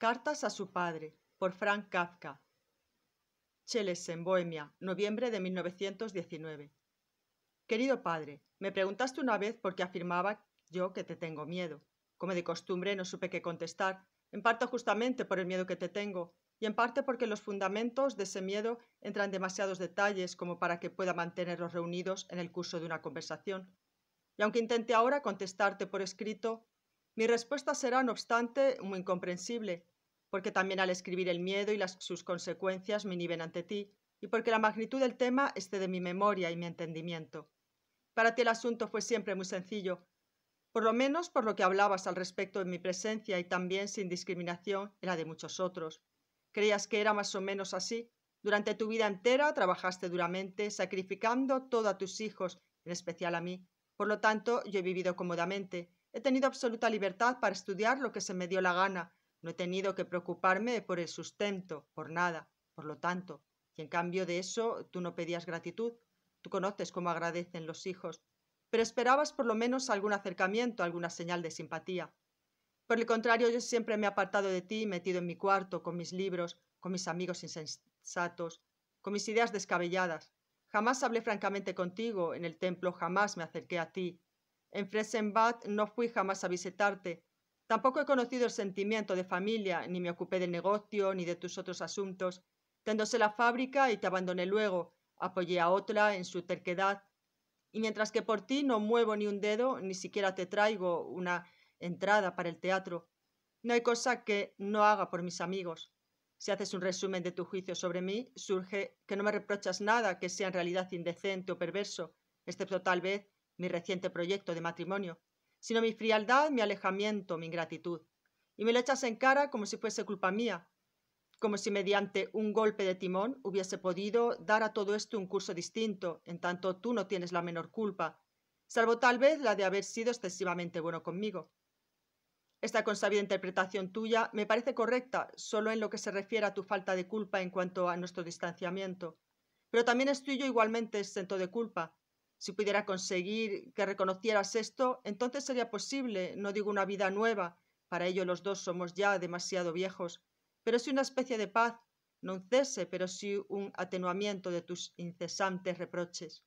Cartas a su padre, por Frank Kafka. en Bohemia, noviembre de 1919. Querido padre, me preguntaste una vez por qué afirmaba yo que te tengo miedo. Como de costumbre no supe qué contestar, en parte justamente por el miedo que te tengo, y en parte porque los fundamentos de ese miedo entran demasiados detalles como para que pueda mantenerlos reunidos en el curso de una conversación. Y aunque intente ahora contestarte por escrito, mi respuesta será, no obstante, muy incomprensible, porque también al escribir el miedo y sus consecuencias me inhiben ante ti, y porque la magnitud del tema esté de mi memoria y mi entendimiento. Para ti el asunto fue siempre muy sencillo, por lo menos por lo que hablabas al respecto en mi presencia y también sin discriminación en la de muchos otros. Creías que era más o menos así. Durante tu vida entera trabajaste duramente, sacrificando todo a tus hijos, en especial a mí. Por lo tanto, yo he vivido cómodamente, He tenido absoluta libertad para estudiar lo que se me dio la gana. No he tenido que preocuparme por el sustento, por nada, por lo tanto. Y en cambio de eso, tú no pedías gratitud. Tú conoces cómo agradecen los hijos. Pero esperabas por lo menos algún acercamiento, alguna señal de simpatía. Por el contrario, yo siempre me he apartado de ti, metido en mi cuarto, con mis libros, con mis amigos insensatos, con mis ideas descabelladas. Jamás hablé francamente contigo en el templo, jamás me acerqué a ti, en Fresenbad no fui jamás a visitarte. Tampoco he conocido el sentimiento de familia, ni me ocupé del negocio, ni de tus otros asuntos. Tendose la fábrica y te abandoné luego. Apoyé a otra en su terquedad. Y mientras que por ti no muevo ni un dedo, ni siquiera te traigo una entrada para el teatro. No hay cosa que no haga por mis amigos. Si haces un resumen de tu juicio sobre mí, surge que no me reprochas nada que sea en realidad indecente o perverso, excepto tal vez mi reciente proyecto de matrimonio, sino mi frialdad, mi alejamiento, mi ingratitud. Y me lo echas en cara como si fuese culpa mía, como si mediante un golpe de timón hubiese podido dar a todo esto un curso distinto, en tanto tú no tienes la menor culpa, salvo tal vez la de haber sido excesivamente bueno conmigo. Esta consabida interpretación tuya me parece correcta solo en lo que se refiere a tu falta de culpa en cuanto a nuestro distanciamiento, pero también es tuyo igualmente exento de culpa, si pudiera conseguir que reconocieras esto, entonces sería posible, no digo una vida nueva, para ello los dos somos ya demasiado viejos, pero sí una especie de paz, no un cese, pero sí un atenuamiento de tus incesantes reproches.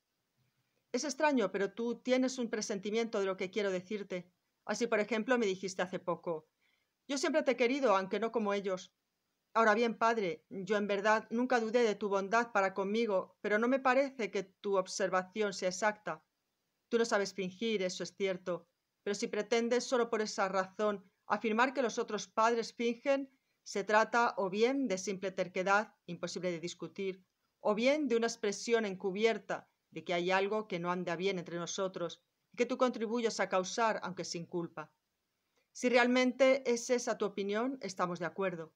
Es extraño, pero tú tienes un presentimiento de lo que quiero decirte. Así, por ejemplo, me dijiste hace poco, yo siempre te he querido, aunque no como ellos. Ahora bien, padre, yo en verdad nunca dudé de tu bondad para conmigo, pero no me parece que tu observación sea exacta. Tú no sabes fingir, eso es cierto, pero si pretendes solo por esa razón afirmar que los otros padres fingen, se trata o bien de simple terquedad, imposible de discutir, o bien de una expresión encubierta de que hay algo que no anda bien entre nosotros y que tú contribuyes a causar, aunque sin culpa. Si realmente es esa tu opinión, estamos de acuerdo.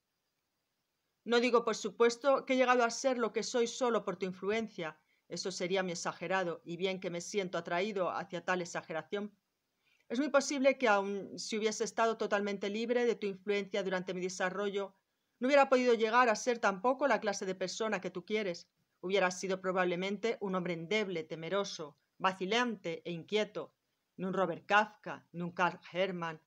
No digo, por supuesto, que he llegado a ser lo que soy solo por tu influencia. Eso sería mi exagerado, y bien que me siento atraído hacia tal exageración. Es muy posible que aun si hubiese estado totalmente libre de tu influencia durante mi desarrollo, no hubiera podido llegar a ser tampoco la clase de persona que tú quieres. Hubiera sido probablemente un hombre endeble, temeroso, vacilante e inquieto, ni un Robert Kafka, ni un Carl Hermann,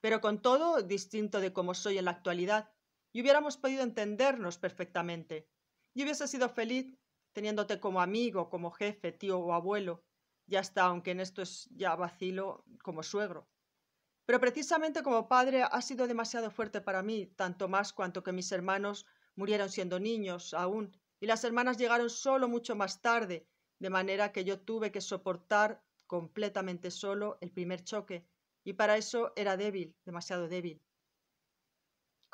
pero con todo distinto de como soy en la actualidad y hubiéramos podido entendernos perfectamente. Y hubiese sido feliz teniéndote como amigo, como jefe, tío o abuelo, ya está, aunque en esto es ya vacilo, como suegro. Pero precisamente como padre ha sido demasiado fuerte para mí, tanto más cuanto que mis hermanos murieron siendo niños aún, y las hermanas llegaron solo mucho más tarde, de manera que yo tuve que soportar completamente solo el primer choque, y para eso era débil, demasiado débil.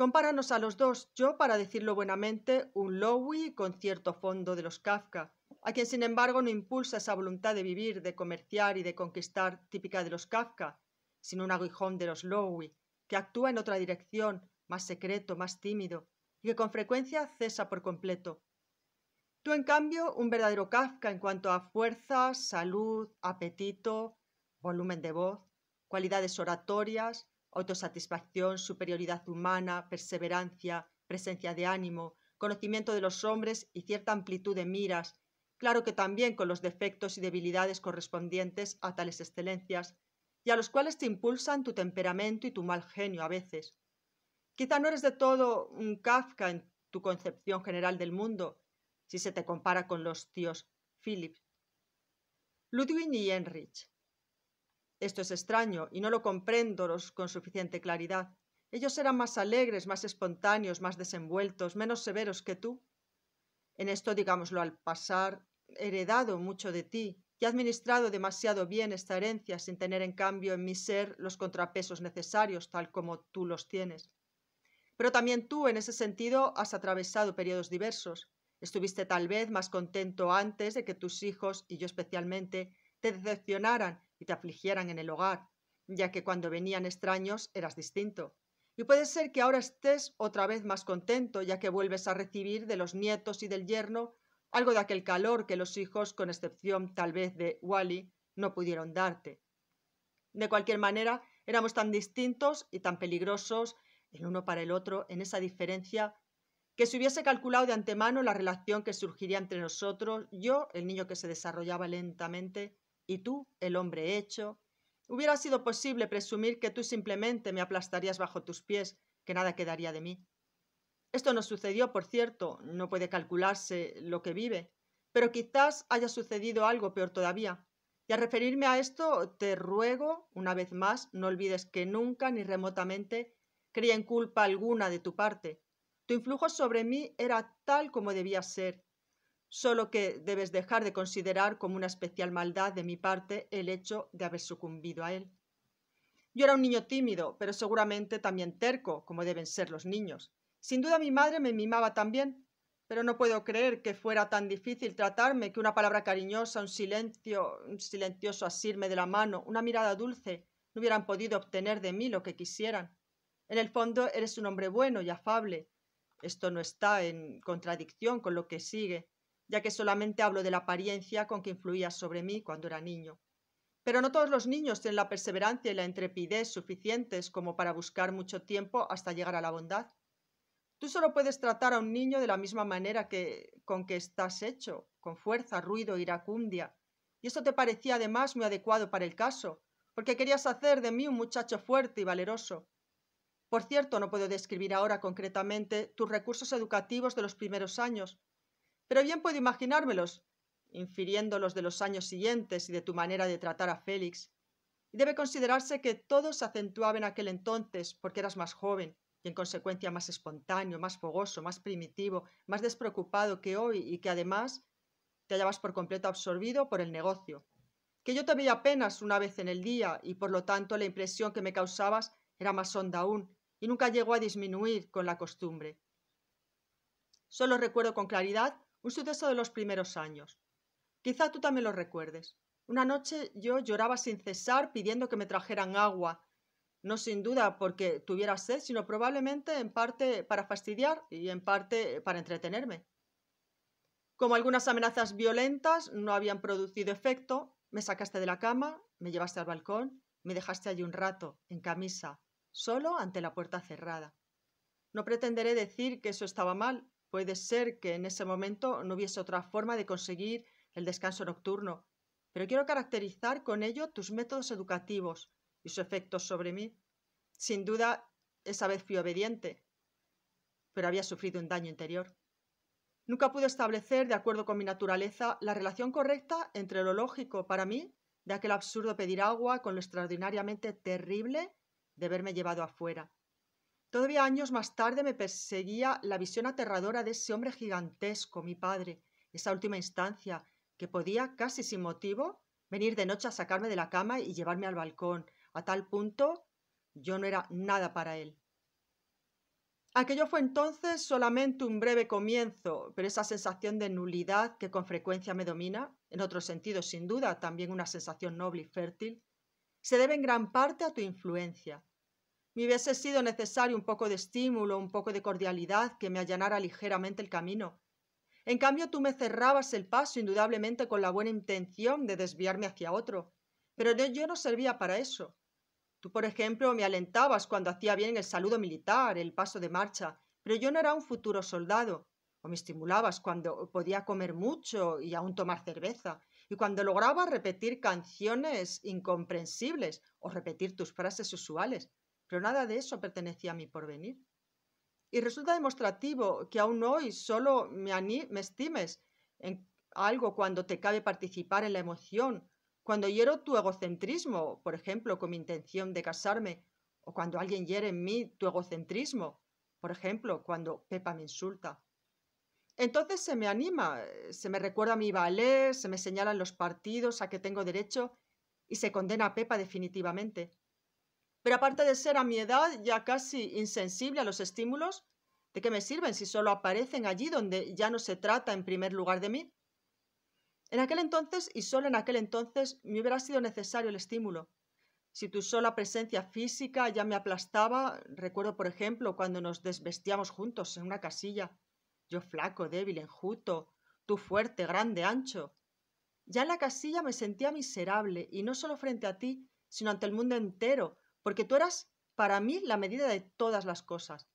Compáranos a los dos, yo, para decirlo buenamente, un Lowy con cierto fondo de los Kafka, a quien sin embargo no impulsa esa voluntad de vivir, de comerciar y de conquistar típica de los Kafka, sino un aguijón de los Lowy, que actúa en otra dirección, más secreto, más tímido, y que con frecuencia cesa por completo. Tú, en cambio, un verdadero Kafka en cuanto a fuerza, salud, apetito, volumen de voz, cualidades oratorias, autosatisfacción, superioridad humana, perseverancia, presencia de ánimo, conocimiento de los hombres y cierta amplitud de miras, claro que también con los defectos y debilidades correspondientes a tales excelencias, y a los cuales te impulsan tu temperamento y tu mal genio a veces. Quizá no eres de todo un Kafka en tu concepción general del mundo, si se te compara con los tíos Philip, Ludwig y Enrich. Esto es extraño y no lo comprendo con suficiente claridad. Ellos eran más alegres, más espontáneos, más desenvueltos, menos severos que tú. En esto, digámoslo al pasar, heredado mucho de ti y he administrado demasiado bien esta herencia sin tener en cambio en mi ser los contrapesos necesarios, tal como tú los tienes. Pero también tú, en ese sentido, has atravesado periodos diversos. Estuviste tal vez más contento antes de que tus hijos, y yo especialmente, te decepcionaran y te afligieran en el hogar, ya que cuando venían extraños eras distinto. Y puede ser que ahora estés otra vez más contento, ya que vuelves a recibir de los nietos y del yerno algo de aquel calor que los hijos, con excepción tal vez de Wally, no pudieron darte. De cualquier manera, éramos tan distintos y tan peligrosos el uno para el otro en esa diferencia que si hubiese calculado de antemano la relación que surgiría entre nosotros, yo, el niño que se desarrollaba lentamente, y tú, el hombre hecho, hubiera sido posible presumir que tú simplemente me aplastarías bajo tus pies, que nada quedaría de mí. Esto no sucedió, por cierto, no puede calcularse lo que vive, pero quizás haya sucedido algo peor todavía. Y al referirme a esto, te ruego, una vez más, no olvides que nunca ni remotamente creía en culpa alguna de tu parte. Tu influjo sobre mí era tal como debía ser, solo que debes dejar de considerar como una especial maldad de mi parte el hecho de haber sucumbido a él. Yo era un niño tímido, pero seguramente también terco, como deben ser los niños. Sin duda mi madre me mimaba también, pero no puedo creer que fuera tan difícil tratarme que una palabra cariñosa, un silencio, un silencioso asirme de la mano, una mirada dulce, no hubieran podido obtener de mí lo que quisieran. En el fondo eres un hombre bueno y afable. Esto no está en contradicción con lo que sigue ya que solamente hablo de la apariencia con que influía sobre mí cuando era niño. Pero no todos los niños tienen la perseverancia y la intrepidez suficientes como para buscar mucho tiempo hasta llegar a la bondad. Tú solo puedes tratar a un niño de la misma manera que con que estás hecho, con fuerza, ruido, iracundia. Y eso te parecía además muy adecuado para el caso, porque querías hacer de mí un muchacho fuerte y valeroso. Por cierto, no puedo describir ahora concretamente tus recursos educativos de los primeros años, pero bien puedo imaginármelos, infiriéndolos de los años siguientes y de tu manera de tratar a Félix. Y debe considerarse que todo se acentuaba en aquel entonces porque eras más joven y en consecuencia más espontáneo, más fogoso, más primitivo, más despreocupado que hoy y que además te hallabas por completo absorbido por el negocio. Que yo te veía apenas una vez en el día y por lo tanto la impresión que me causabas era más honda aún y nunca llegó a disminuir con la costumbre. Solo recuerdo con claridad un suceso de los primeros años. Quizá tú también lo recuerdes. Una noche yo lloraba sin cesar pidiendo que me trajeran agua, no sin duda porque tuviera sed, sino probablemente en parte para fastidiar y en parte para entretenerme. Como algunas amenazas violentas no habían producido efecto, me sacaste de la cama, me llevaste al balcón, me dejaste allí un rato, en camisa, solo ante la puerta cerrada. No pretenderé decir que eso estaba mal, Puede ser que en ese momento no hubiese otra forma de conseguir el descanso nocturno, pero quiero caracterizar con ello tus métodos educativos y sus efectos sobre mí. Sin duda, esa vez fui obediente, pero había sufrido un daño interior. Nunca pude establecer, de acuerdo con mi naturaleza, la relación correcta entre lo lógico para mí de aquel absurdo pedir agua con lo extraordinariamente terrible de verme llevado afuera. Todavía años más tarde me perseguía la visión aterradora de ese hombre gigantesco, mi padre, esa última instancia, que podía, casi sin motivo, venir de noche a sacarme de la cama y llevarme al balcón, a tal punto yo no era nada para él. Aquello fue entonces solamente un breve comienzo, pero esa sensación de nulidad que con frecuencia me domina, en otro sentido sin duda también una sensación noble y fértil, se debe en gran parte a tu influencia, me hubiese sido necesario un poco de estímulo, un poco de cordialidad que me allanara ligeramente el camino. En cambio, tú me cerrabas el paso indudablemente con la buena intención de desviarme hacia otro, pero yo no servía para eso. Tú, por ejemplo, me alentabas cuando hacía bien el saludo militar, el paso de marcha, pero yo no era un futuro soldado, o me estimulabas cuando podía comer mucho y aún tomar cerveza, y cuando lograba repetir canciones incomprensibles o repetir tus frases usuales pero nada de eso pertenecía a mi porvenir. Y resulta demostrativo que aún hoy solo me, me estimes en algo cuando te cabe participar en la emoción, cuando hiero tu egocentrismo, por ejemplo, con mi intención de casarme, o cuando alguien hiere en mí tu egocentrismo, por ejemplo, cuando Pepa me insulta. Entonces se me anima, se me recuerda mi valer, se me señalan los partidos a que tengo derecho y se condena a Pepa definitivamente. Pero aparte de ser a mi edad ya casi insensible a los estímulos, ¿de qué me sirven si solo aparecen allí donde ya no se trata en primer lugar de mí? En aquel entonces y solo en aquel entonces me hubiera sido necesario el estímulo. Si tu sola presencia física ya me aplastaba, recuerdo por ejemplo cuando nos desvestíamos juntos en una casilla, yo flaco, débil, enjuto, tú fuerte, grande, ancho. Ya en la casilla me sentía miserable, y no solo frente a ti, sino ante el mundo entero, porque tú eras para mí la medida de todas las cosas.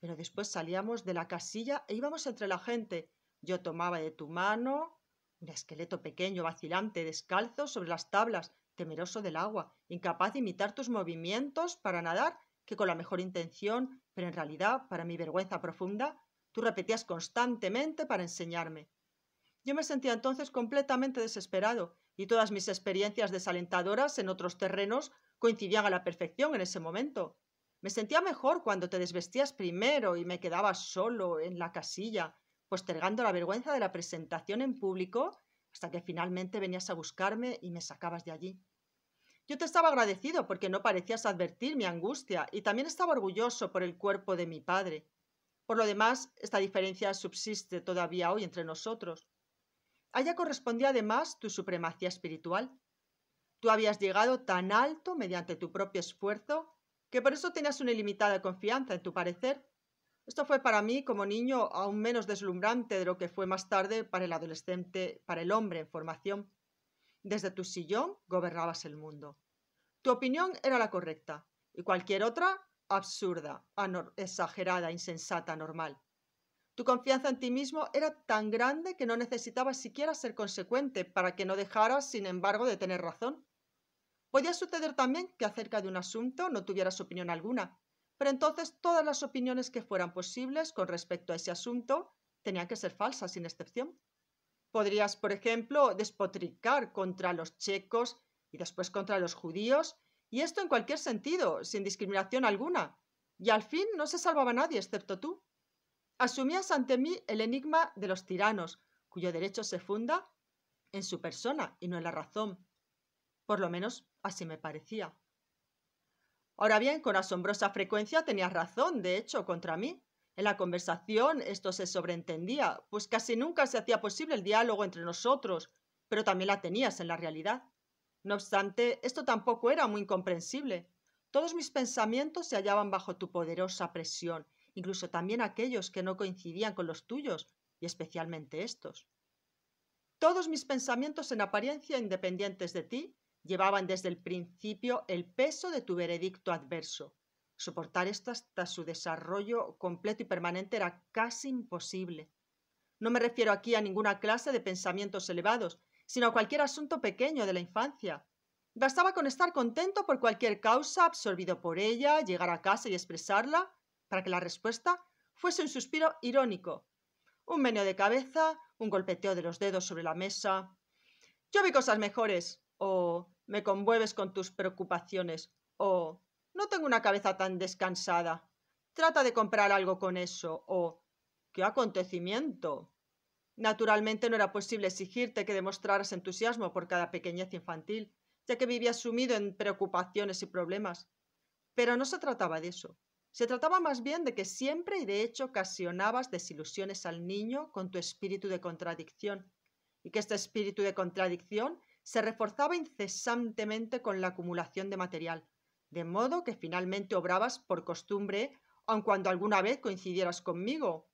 Pero después salíamos de la casilla e íbamos entre la gente. Yo tomaba de tu mano un esqueleto pequeño, vacilante, descalzo sobre las tablas, temeroso del agua, incapaz de imitar tus movimientos para nadar, que con la mejor intención, pero en realidad, para mi vergüenza profunda, tú repetías constantemente para enseñarme. Yo me sentía entonces completamente desesperado y todas mis experiencias desalentadoras en otros terrenos Coincidían a la perfección en ese momento. Me sentía mejor cuando te desvestías primero y me quedaba solo en la casilla, postergando la vergüenza de la presentación en público hasta que finalmente venías a buscarme y me sacabas de allí. Yo te estaba agradecido porque no parecías advertir mi angustia y también estaba orgulloso por el cuerpo de mi padre. Por lo demás, esta diferencia subsiste todavía hoy entre nosotros. Allá correspondía además tu supremacía espiritual. Tú habías llegado tan alto mediante tu propio esfuerzo que por eso tenías una ilimitada confianza en tu parecer. Esto fue para mí como niño aún menos deslumbrante de lo que fue más tarde para el adolescente, para el hombre en formación. Desde tu sillón gobernabas el mundo. Tu opinión era la correcta y cualquier otra absurda, exagerada, insensata, normal. Tu confianza en ti mismo era tan grande que no necesitabas siquiera ser consecuente para que no dejaras, sin embargo, de tener razón. Podía suceder también que acerca de un asunto no tuvieras opinión alguna, pero entonces todas las opiniones que fueran posibles con respecto a ese asunto tenían que ser falsas, sin excepción. Podrías, por ejemplo, despotricar contra los checos y después contra los judíos, y esto en cualquier sentido, sin discriminación alguna, y al fin no se salvaba nadie excepto tú. Asumías ante mí el enigma de los tiranos, cuyo derecho se funda en su persona y no en la razón. Por lo menos Así me parecía. Ahora bien, con asombrosa frecuencia tenías razón, de hecho, contra mí. En la conversación esto se sobreentendía, pues casi nunca se hacía posible el diálogo entre nosotros, pero también la tenías en la realidad. No obstante, esto tampoco era muy incomprensible. Todos mis pensamientos se hallaban bajo tu poderosa presión, incluso también aquellos que no coincidían con los tuyos, y especialmente estos. Todos mis pensamientos en apariencia independientes de ti Llevaban desde el principio el peso de tu veredicto adverso. Soportar esto hasta su desarrollo completo y permanente era casi imposible. No me refiero aquí a ninguna clase de pensamientos elevados, sino a cualquier asunto pequeño de la infancia. Bastaba con estar contento por cualquier causa, absorbido por ella, llegar a casa y expresarla, para que la respuesta fuese un suspiro irónico, un meneo de cabeza, un golpeteo de los dedos sobre la mesa. Yo vi cosas mejores, o me conmueves con tus preocupaciones, o no tengo una cabeza tan descansada, trata de comprar algo con eso, o qué acontecimiento. Naturalmente no era posible exigirte que demostraras entusiasmo por cada pequeñez infantil, ya que vivías sumido en preocupaciones y problemas. Pero no se trataba de eso. Se trataba más bien de que siempre y de hecho ocasionabas desilusiones al niño con tu espíritu de contradicción, y que este espíritu de contradicción se reforzaba incesantemente con la acumulación de material, de modo que finalmente obrabas por costumbre, aun cuando alguna vez coincidieras conmigo.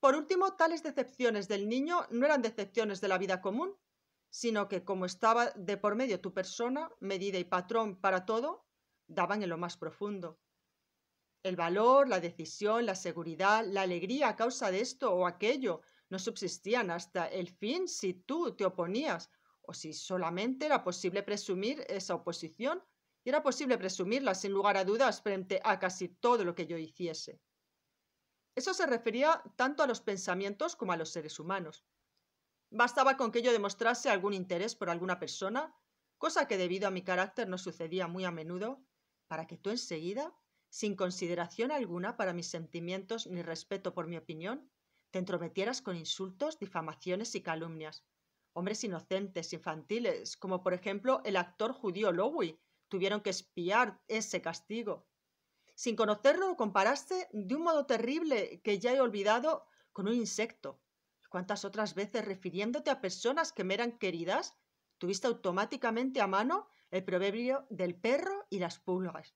Por último, tales decepciones del niño no eran decepciones de la vida común, sino que como estaba de por medio tu persona, medida y patrón para todo, daban en lo más profundo. El valor, la decisión, la seguridad, la alegría a causa de esto o aquello no subsistían hasta el fin si tú te oponías o si solamente era posible presumir esa oposición, y era posible presumirla sin lugar a dudas frente a casi todo lo que yo hiciese. Eso se refería tanto a los pensamientos como a los seres humanos. Bastaba con que yo demostrase algún interés por alguna persona, cosa que debido a mi carácter no sucedía muy a menudo, para que tú enseguida, sin consideración alguna para mis sentimientos ni respeto por mi opinión, te entrometieras con insultos, difamaciones y calumnias hombres inocentes, infantiles, como por ejemplo el actor judío Lowy, tuvieron que espiar ese castigo. Sin conocerlo, lo comparaste de un modo terrible que ya he olvidado con un insecto. ¿Cuántas otras veces refiriéndote a personas que me eran queridas, tuviste automáticamente a mano el proverbio del perro y las pulgas?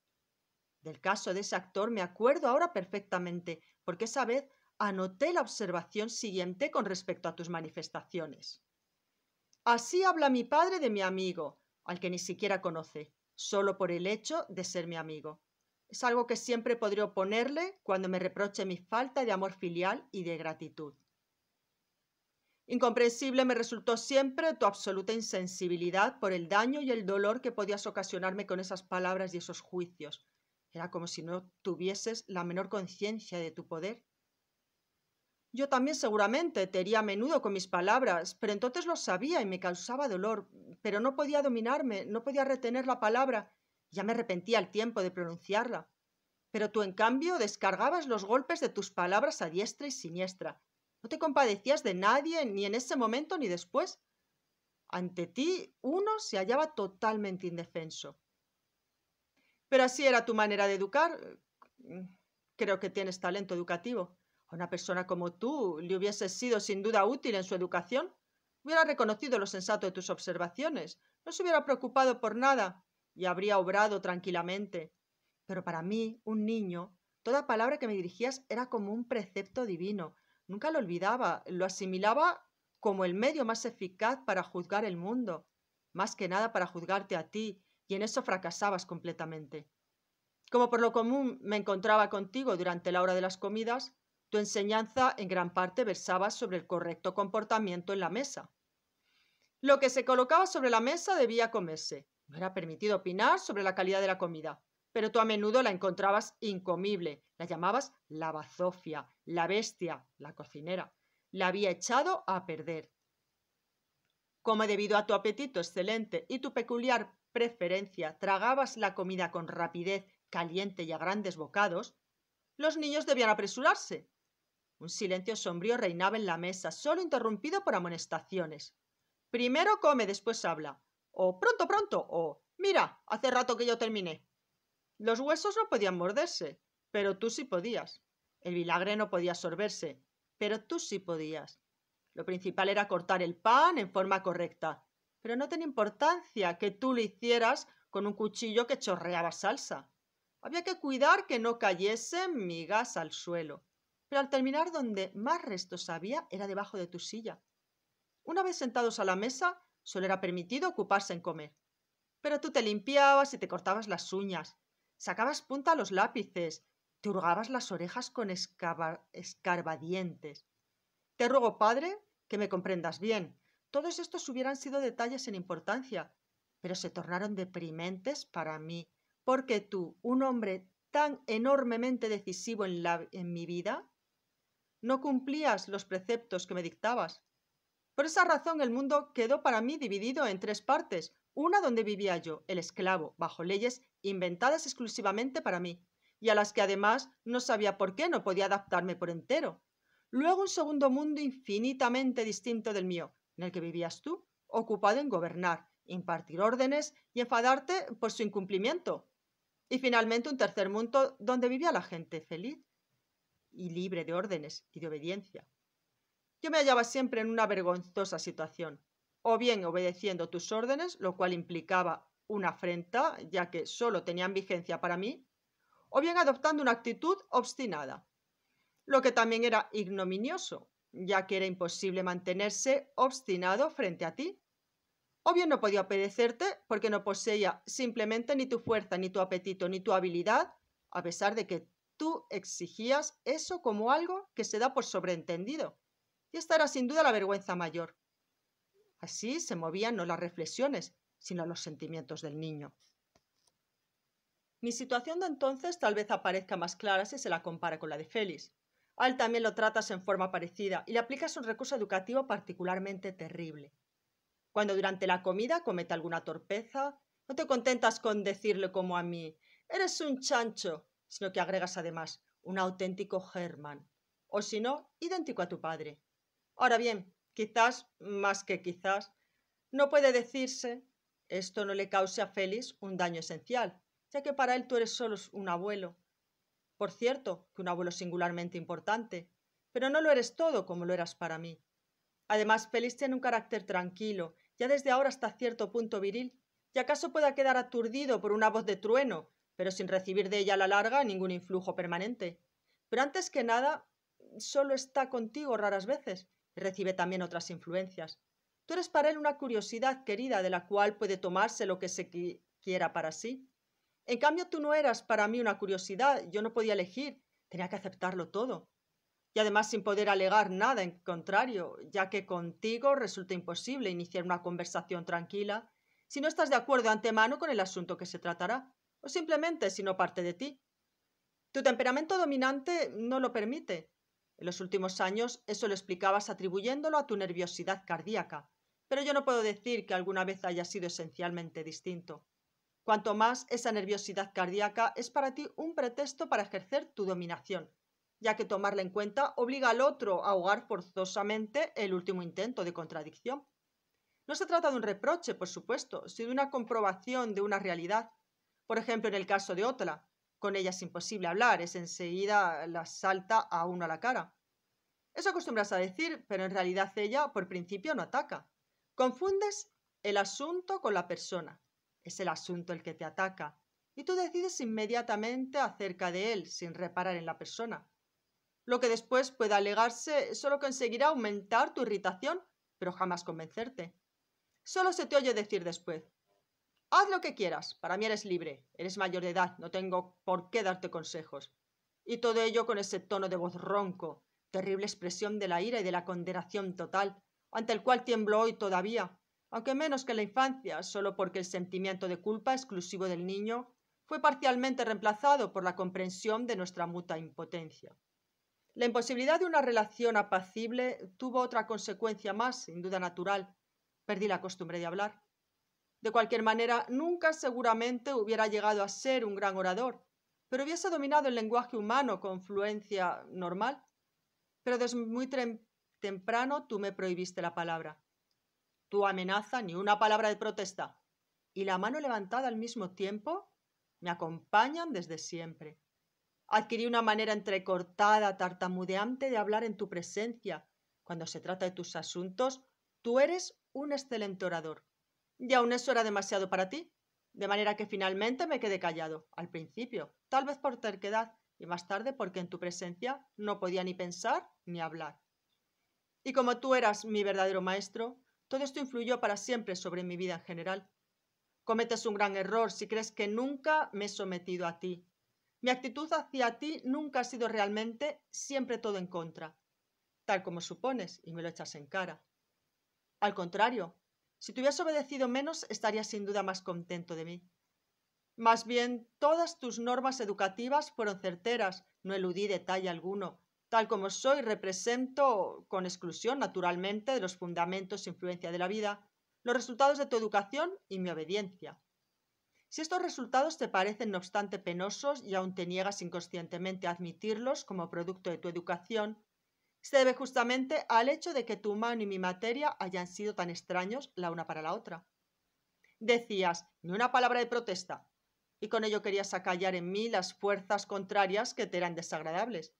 Del caso de ese actor me acuerdo ahora perfectamente, porque esa vez anoté la observación siguiente con respecto a tus manifestaciones. Así habla mi padre de mi amigo, al que ni siquiera conoce, solo por el hecho de ser mi amigo. Es algo que siempre podría oponerle cuando me reproche mi falta de amor filial y de gratitud. Incomprensible me resultó siempre tu absoluta insensibilidad por el daño y el dolor que podías ocasionarme con esas palabras y esos juicios. Era como si no tuvieses la menor conciencia de tu poder yo también seguramente te hería a menudo con mis palabras, pero entonces lo sabía y me causaba dolor, pero no podía dominarme, no podía retener la palabra. Ya me arrepentía al tiempo de pronunciarla. Pero tú, en cambio, descargabas los golpes de tus palabras a diestra y siniestra. No te compadecías de nadie, ni en ese momento ni después. Ante ti, uno se hallaba totalmente indefenso. Pero así era tu manera de educar. Creo que tienes talento educativo una persona como tú le hubiese sido sin duda útil en su educación, hubiera reconocido lo sensato de tus observaciones, no se hubiera preocupado por nada y habría obrado tranquilamente. Pero para mí, un niño, toda palabra que me dirigías era como un precepto divino. Nunca lo olvidaba, lo asimilaba como el medio más eficaz para juzgar el mundo, más que nada para juzgarte a ti, y en eso fracasabas completamente. Como por lo común me encontraba contigo durante la hora de las comidas, tu enseñanza en gran parte versaba sobre el correcto comportamiento en la mesa. Lo que se colocaba sobre la mesa debía comerse. No era permitido opinar sobre la calidad de la comida, pero tú a menudo la encontrabas incomible. La llamabas la bazofia, la bestia, la cocinera. La había echado a perder. Como debido a tu apetito excelente y tu peculiar preferencia tragabas la comida con rapidez, caliente y a grandes bocados, los niños debían apresurarse. Un silencio sombrío reinaba en la mesa, solo interrumpido por amonestaciones. Primero come, después habla. O pronto, pronto, o mira, hace rato que yo terminé. Los huesos no podían morderse, pero tú sí podías. El vinagre no podía sorberse, pero tú sí podías. Lo principal era cortar el pan en forma correcta, pero no tenía importancia que tú lo hicieras con un cuchillo que chorreaba salsa. Había que cuidar que no cayesen migas al suelo al terminar donde más restos había era debajo de tu silla. Una vez sentados a la mesa, solo era permitido ocuparse en comer. Pero tú te limpiabas y te cortabas las uñas, sacabas punta a los lápices, te hurgabas las orejas con escarbadientes. Te ruego, padre, que me comprendas bien. Todos estos hubieran sido detalles sin importancia, pero se tornaron deprimentes para mí, porque tú, un hombre tan enormemente decisivo en mi vida, no cumplías los preceptos que me dictabas. Por esa razón el mundo quedó para mí dividido en tres partes, una donde vivía yo, el esclavo, bajo leyes inventadas exclusivamente para mí, y a las que además no sabía por qué no podía adaptarme por entero. Luego un segundo mundo infinitamente distinto del mío, en el que vivías tú, ocupado en gobernar, impartir órdenes y enfadarte por su incumplimiento. Y finalmente un tercer mundo donde vivía la gente feliz, y libre de órdenes y de obediencia. Yo me hallaba siempre en una vergonzosa situación, o bien obedeciendo tus órdenes, lo cual implicaba una afrenta, ya que solo tenían vigencia para mí, o bien adoptando una actitud obstinada, lo que también era ignominioso, ya que era imposible mantenerse obstinado frente a ti. O bien no podía obedecerte porque no poseía simplemente ni tu fuerza, ni tu apetito, ni tu habilidad, a pesar de que tú exigías eso como algo que se da por sobreentendido. Y esta era sin duda la vergüenza mayor. Así se movían no las reflexiones, sino los sentimientos del niño. Mi situación de entonces tal vez aparezca más clara si se la compara con la de Félix. A él también lo tratas en forma parecida y le aplicas un recurso educativo particularmente terrible. Cuando durante la comida comete alguna torpeza, no te contentas con decirle como a mí, eres un chancho, sino que agregas además un auténtico Germán, o si no, idéntico a tu padre. Ahora bien, quizás, más que quizás, no puede decirse esto no le cause a Félix un daño esencial, ya que para él tú eres solo un abuelo. Por cierto, que un abuelo singularmente importante, pero no lo eres todo como lo eras para mí. Además, Félix tiene un carácter tranquilo, ya desde ahora hasta cierto punto viril, y acaso pueda quedar aturdido por una voz de trueno pero sin recibir de ella a la larga ningún influjo permanente. Pero antes que nada, solo está contigo raras veces y recibe también otras influencias. Tú eres para él una curiosidad querida de la cual puede tomarse lo que se quiera para sí. En cambio, tú no eras para mí una curiosidad, yo no podía elegir, tenía que aceptarlo todo. Y además sin poder alegar nada en contrario, ya que contigo resulta imposible iniciar una conversación tranquila si no estás de acuerdo antemano con el asunto que se tratará o simplemente si no parte de ti. Tu temperamento dominante no lo permite. En los últimos años eso lo explicabas atribuyéndolo a tu nerviosidad cardíaca, pero yo no puedo decir que alguna vez haya sido esencialmente distinto. Cuanto más esa nerviosidad cardíaca es para ti un pretexto para ejercer tu dominación, ya que tomarla en cuenta obliga al otro a ahogar forzosamente el último intento de contradicción. No se trata de un reproche, por supuesto, sino de una comprobación de una realidad por ejemplo, en el caso de Otla, con ella es imposible hablar, es enseguida la salta a uno a la cara. Eso acostumbras a decir, pero en realidad ella por principio no ataca. Confundes el asunto con la persona. Es el asunto el que te ataca. Y tú decides inmediatamente acerca de él, sin reparar en la persona. Lo que después pueda alegarse solo conseguirá aumentar tu irritación, pero jamás convencerte. Solo se te oye decir después, Haz lo que quieras, para mí eres libre, eres mayor de edad, no tengo por qué darte consejos. Y todo ello con ese tono de voz ronco, terrible expresión de la ira y de la condenación total, ante el cual tiemblo hoy todavía, aunque menos que en la infancia, solo porque el sentimiento de culpa exclusivo del niño fue parcialmente reemplazado por la comprensión de nuestra muta impotencia. La imposibilidad de una relación apacible tuvo otra consecuencia más, sin duda natural. Perdí la costumbre de hablar. De cualquier manera, nunca seguramente hubiera llegado a ser un gran orador, pero hubiese dominado el lenguaje humano con fluencia normal. Pero desde muy temprano tú me prohibiste la palabra. Tu amenaza ni una palabra de protesta. Y la mano levantada al mismo tiempo me acompañan desde siempre. Adquirí una manera entrecortada, tartamudeante de hablar en tu presencia. Cuando se trata de tus asuntos, tú eres un excelente orador. Y aún eso era demasiado para ti. De manera que finalmente me quedé callado, al principio, tal vez por terquedad, y más tarde porque en tu presencia no podía ni pensar ni hablar. Y como tú eras mi verdadero maestro, todo esto influyó para siempre sobre mi vida en general. Cometes un gran error si crees que nunca me he sometido a ti. Mi actitud hacia ti nunca ha sido realmente siempre todo en contra, tal como supones y me lo echas en cara. Al contrario, si te hubieras obedecido menos, estarías sin duda más contento de mí. Más bien, todas tus normas educativas fueron certeras, no eludí detalle alguno. Tal como soy, represento, con exclusión naturalmente de los fundamentos e influencia de la vida, los resultados de tu educación y mi obediencia. Si estos resultados te parecen no obstante penosos y aún te niegas inconscientemente a admitirlos como producto de tu educación, se debe justamente al hecho de que tu mano y mi materia hayan sido tan extraños la una para la otra. Decías, ni una palabra de protesta, y con ello querías acallar en mí las fuerzas contrarias que te eran desagradables.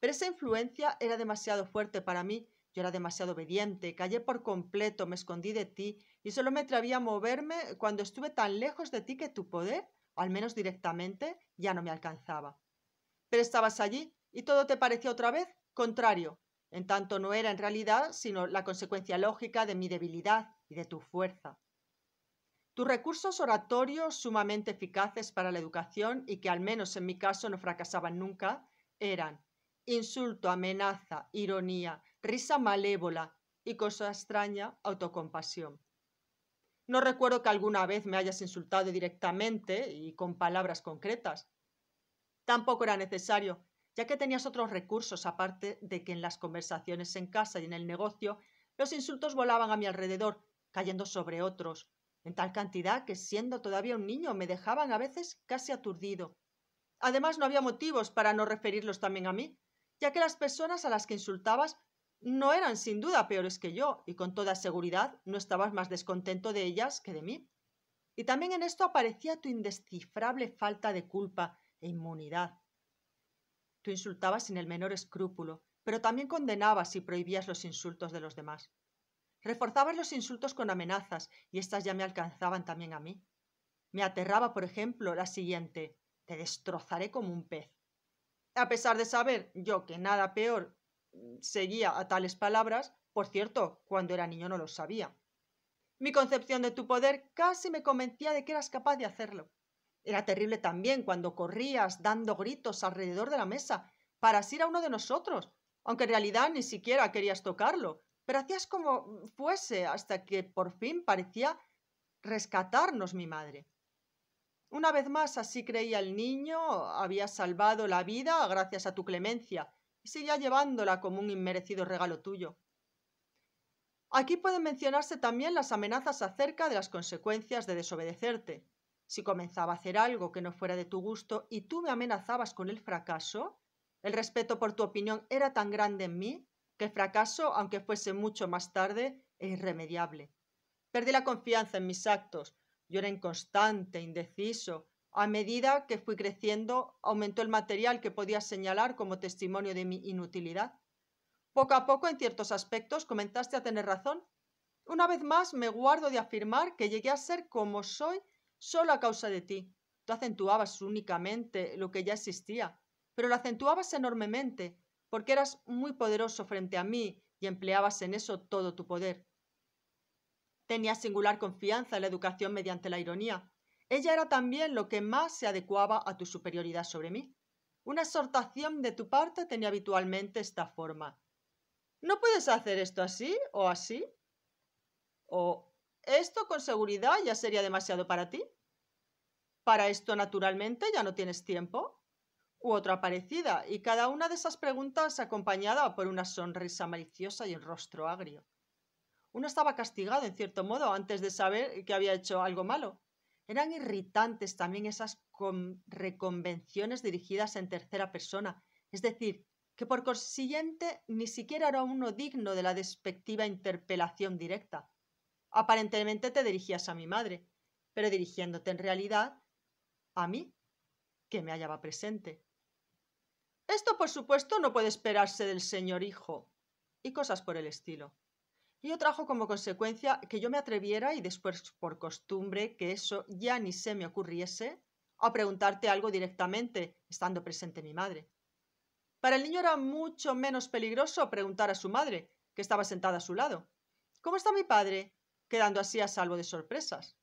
Pero esa influencia era demasiado fuerte para mí, yo era demasiado obediente, callé por completo, me escondí de ti, y solo me atreví a moverme cuando estuve tan lejos de ti que tu poder, al menos directamente, ya no me alcanzaba. Pero estabas allí, y todo te parecía otra vez contrario, en tanto no era en realidad sino la consecuencia lógica de mi debilidad y de tu fuerza. Tus recursos oratorios sumamente eficaces para la educación y que al menos en mi caso no fracasaban nunca eran insulto, amenaza, ironía, risa malévola y cosa extraña, autocompasión. No recuerdo que alguna vez me hayas insultado directamente y con palabras concretas. Tampoco era necesario, ya que tenías otros recursos aparte de que en las conversaciones en casa y en el negocio los insultos volaban a mi alrededor, cayendo sobre otros, en tal cantidad que siendo todavía un niño me dejaban a veces casi aturdido. Además no había motivos para no referirlos también a mí, ya que las personas a las que insultabas no eran sin duda peores que yo, y con toda seguridad no estabas más descontento de ellas que de mí. Y también en esto aparecía tu indescifrable falta de culpa e inmunidad. Tú insultabas sin el menor escrúpulo, pero también condenabas y prohibías los insultos de los demás. Reforzabas los insultos con amenazas y éstas ya me alcanzaban también a mí. Me aterraba, por ejemplo, la siguiente: Te destrozaré como un pez. A pesar de saber yo que nada peor mm, seguía a tales palabras, por cierto, cuando era niño no lo sabía. Mi concepción de tu poder casi me convencía de que eras capaz de hacerlo. Era terrible también cuando corrías dando gritos alrededor de la mesa para asir a uno de nosotros, aunque en realidad ni siquiera querías tocarlo, pero hacías como fuese hasta que por fin parecía rescatarnos mi madre. Una vez más, así creía el niño, había salvado la vida gracias a tu clemencia y seguía llevándola como un inmerecido regalo tuyo. Aquí pueden mencionarse también las amenazas acerca de las consecuencias de desobedecerte. Si comenzaba a hacer algo que no fuera de tu gusto y tú me amenazabas con el fracaso, el respeto por tu opinión era tan grande en mí que el fracaso, aunque fuese mucho más tarde, es irremediable. Perdí la confianza en mis actos. Yo era inconstante, indeciso. A medida que fui creciendo, aumentó el material que podía señalar como testimonio de mi inutilidad. Poco a poco, en ciertos aspectos, comenzaste a tener razón. Una vez más, me guardo de afirmar que llegué a ser como soy solo a causa de ti. Tú acentuabas únicamente lo que ya existía, pero lo acentuabas enormemente, porque eras muy poderoso frente a mí y empleabas en eso todo tu poder. Tenías singular confianza en la educación mediante la ironía. Ella era también lo que más se adecuaba a tu superioridad sobre mí. Una exhortación de tu parte tenía habitualmente esta forma. ¿No puedes hacer esto así o así? O esto con seguridad ya sería demasiado para ti. Para esto, naturalmente, ya no tienes tiempo. U otra parecida, y cada una de esas preguntas acompañada por una sonrisa maliciosa y el rostro agrio. Uno estaba castigado, en cierto modo, antes de saber que había hecho algo malo. Eran irritantes también esas reconvenciones dirigidas en tercera persona, es decir, que por consiguiente ni siquiera era uno digno de la despectiva interpelación directa, Aparentemente te dirigías a mi madre, pero dirigiéndote en realidad a mí, que me hallaba presente. Esto, por supuesto, no puede esperarse del señor hijo, y cosas por el estilo. Y yo trajo como consecuencia que yo me atreviera, y después por costumbre que eso ya ni se me ocurriese, a preguntarte algo directamente, estando presente mi madre. Para el niño era mucho menos peligroso preguntar a su madre, que estaba sentada a su lado. ¿Cómo está mi padre? quedando así a salvo de sorpresas.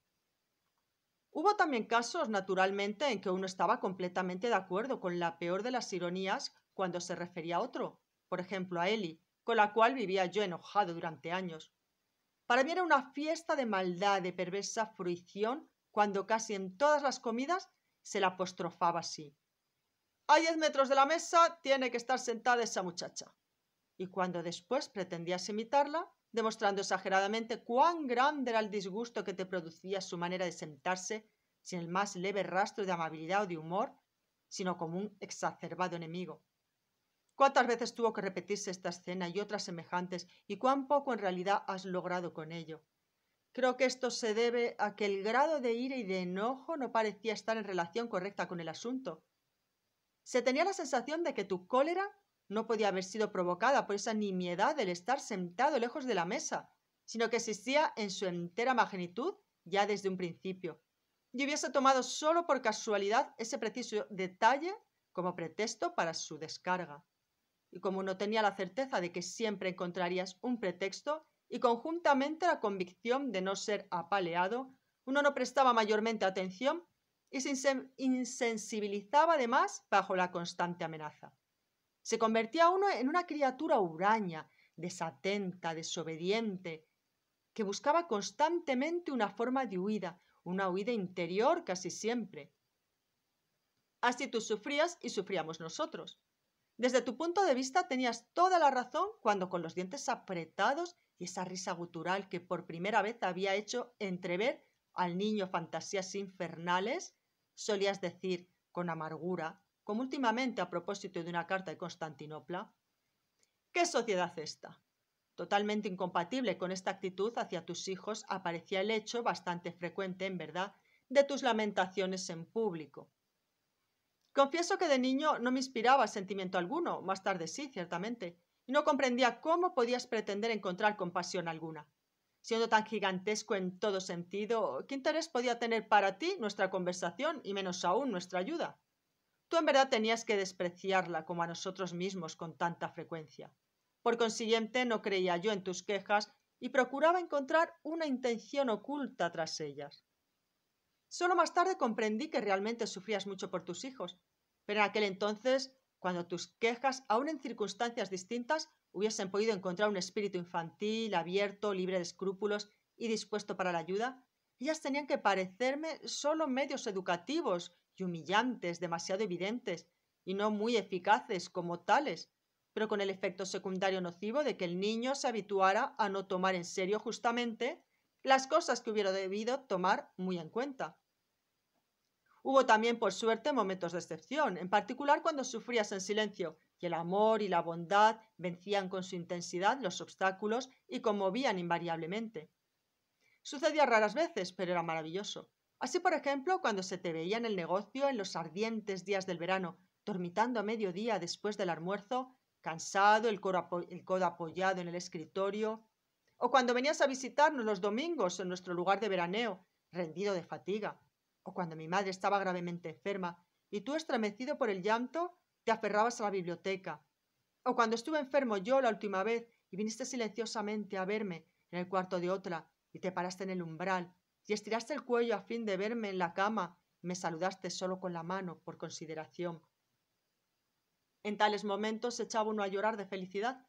Hubo también casos, naturalmente, en que uno estaba completamente de acuerdo con la peor de las ironías cuando se refería a otro, por ejemplo a Eli, con la cual vivía yo enojado durante años. Para mí era una fiesta de maldad, de perversa fruición, cuando casi en todas las comidas se la apostrofaba así. A diez metros de la mesa tiene que estar sentada esa muchacha. Y cuando después pretendías imitarla, demostrando exageradamente cuán grande era el disgusto que te producía su manera de sentarse sin el más leve rastro de amabilidad o de humor, sino como un exacerbado enemigo. ¿Cuántas veces tuvo que repetirse esta escena y otras semejantes y cuán poco en realidad has logrado con ello? Creo que esto se debe a que el grado de ira y de enojo no parecía estar en relación correcta con el asunto. Se tenía la sensación de que tu cólera no podía haber sido provocada por esa nimiedad del estar sentado lejos de la mesa, sino que existía en su entera magnitud ya desde un principio, y hubiese tomado solo por casualidad ese preciso detalle como pretexto para su descarga. Y como no tenía la certeza de que siempre encontrarías un pretexto y conjuntamente la convicción de no ser apaleado, uno no prestaba mayormente atención y se insensibilizaba además bajo la constante amenaza. Se convertía uno en una criatura huraña, desatenta, desobediente, que buscaba constantemente una forma de huida, una huida interior casi siempre. Así tú sufrías y sufríamos nosotros. Desde tu punto de vista tenías toda la razón cuando con los dientes apretados y esa risa gutural que por primera vez había hecho entrever al niño fantasías infernales, solías decir con amargura, como últimamente a propósito de una carta de Constantinopla, ¿qué sociedad esta? Totalmente incompatible con esta actitud hacia tus hijos aparecía el hecho, bastante frecuente en verdad, de tus lamentaciones en público. Confieso que de niño no me inspiraba sentimiento alguno, más tarde sí, ciertamente, y no comprendía cómo podías pretender encontrar compasión alguna. Siendo tan gigantesco en todo sentido, ¿qué interés podía tener para ti nuestra conversación y menos aún nuestra ayuda? Tú en verdad tenías que despreciarla como a nosotros mismos con tanta frecuencia. Por consiguiente, no creía yo en tus quejas y procuraba encontrar una intención oculta tras ellas. Solo más tarde comprendí que realmente sufrías mucho por tus hijos, pero en aquel entonces, cuando tus quejas, aun en circunstancias distintas, hubiesen podido encontrar un espíritu infantil, abierto, libre de escrúpulos y dispuesto para la ayuda, ellas tenían que parecerme solo medios educativos y humillantes demasiado evidentes y no muy eficaces como tales, pero con el efecto secundario nocivo de que el niño se habituara a no tomar en serio justamente las cosas que hubiera debido tomar muy en cuenta. Hubo también, por suerte, momentos de excepción, en particular cuando sufrías en silencio, y el amor y la bondad vencían con su intensidad los obstáculos y conmovían invariablemente. Sucedía raras veces, pero era maravilloso. Así, por ejemplo, cuando se te veía en el negocio en los ardientes días del verano, dormitando a mediodía después del almuerzo, cansado, el, el codo apoyado en el escritorio, o cuando venías a visitarnos los domingos en nuestro lugar de veraneo, rendido de fatiga, o cuando mi madre estaba gravemente enferma y tú, estremecido por el llanto, te aferrabas a la biblioteca, o cuando estuve enfermo yo la última vez y viniste silenciosamente a verme en el cuarto de otra y te paraste en el umbral y estiraste el cuello a fin de verme en la cama, me saludaste solo con la mano, por consideración. En tales momentos se echaba uno a llorar de felicidad.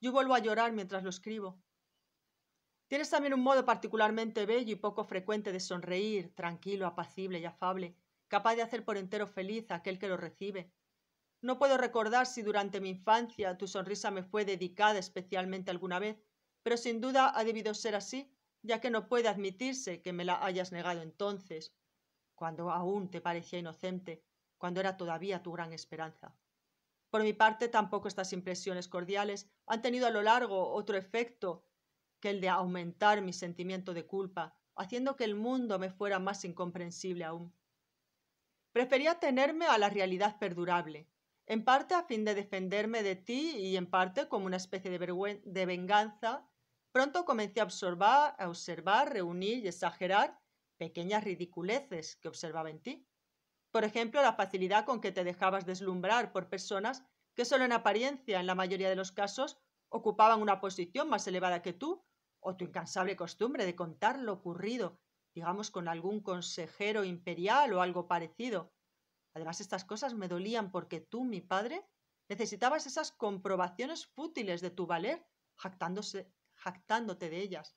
Yo vuelvo a llorar mientras lo escribo. Tienes también un modo particularmente bello y poco frecuente de sonreír, tranquilo, apacible y afable, capaz de hacer por entero feliz a aquel que lo recibe. No puedo recordar si durante mi infancia tu sonrisa me fue dedicada especialmente alguna vez, pero sin duda ha debido ser así, ya que no puede admitirse que me la hayas negado entonces, cuando aún te parecía inocente, cuando era todavía tu gran esperanza. Por mi parte, tampoco estas impresiones cordiales han tenido a lo largo otro efecto que el de aumentar mi sentimiento de culpa, haciendo que el mundo me fuera más incomprensible aún. Prefería tenerme a la realidad perdurable, en parte a fin de defenderme de ti y en parte como una especie de, de venganza Pronto comencé a observar, a observar, reunir y exagerar pequeñas ridiculeces que observaba en ti. Por ejemplo, la facilidad con que te dejabas deslumbrar por personas que solo en apariencia, en la mayoría de los casos, ocupaban una posición más elevada que tú, o tu incansable costumbre de contar lo ocurrido, digamos, con algún consejero imperial o algo parecido. Además, estas cosas me dolían porque tú, mi padre, necesitabas esas comprobaciones fútiles de tu valer, jactándose jactándote de ellas.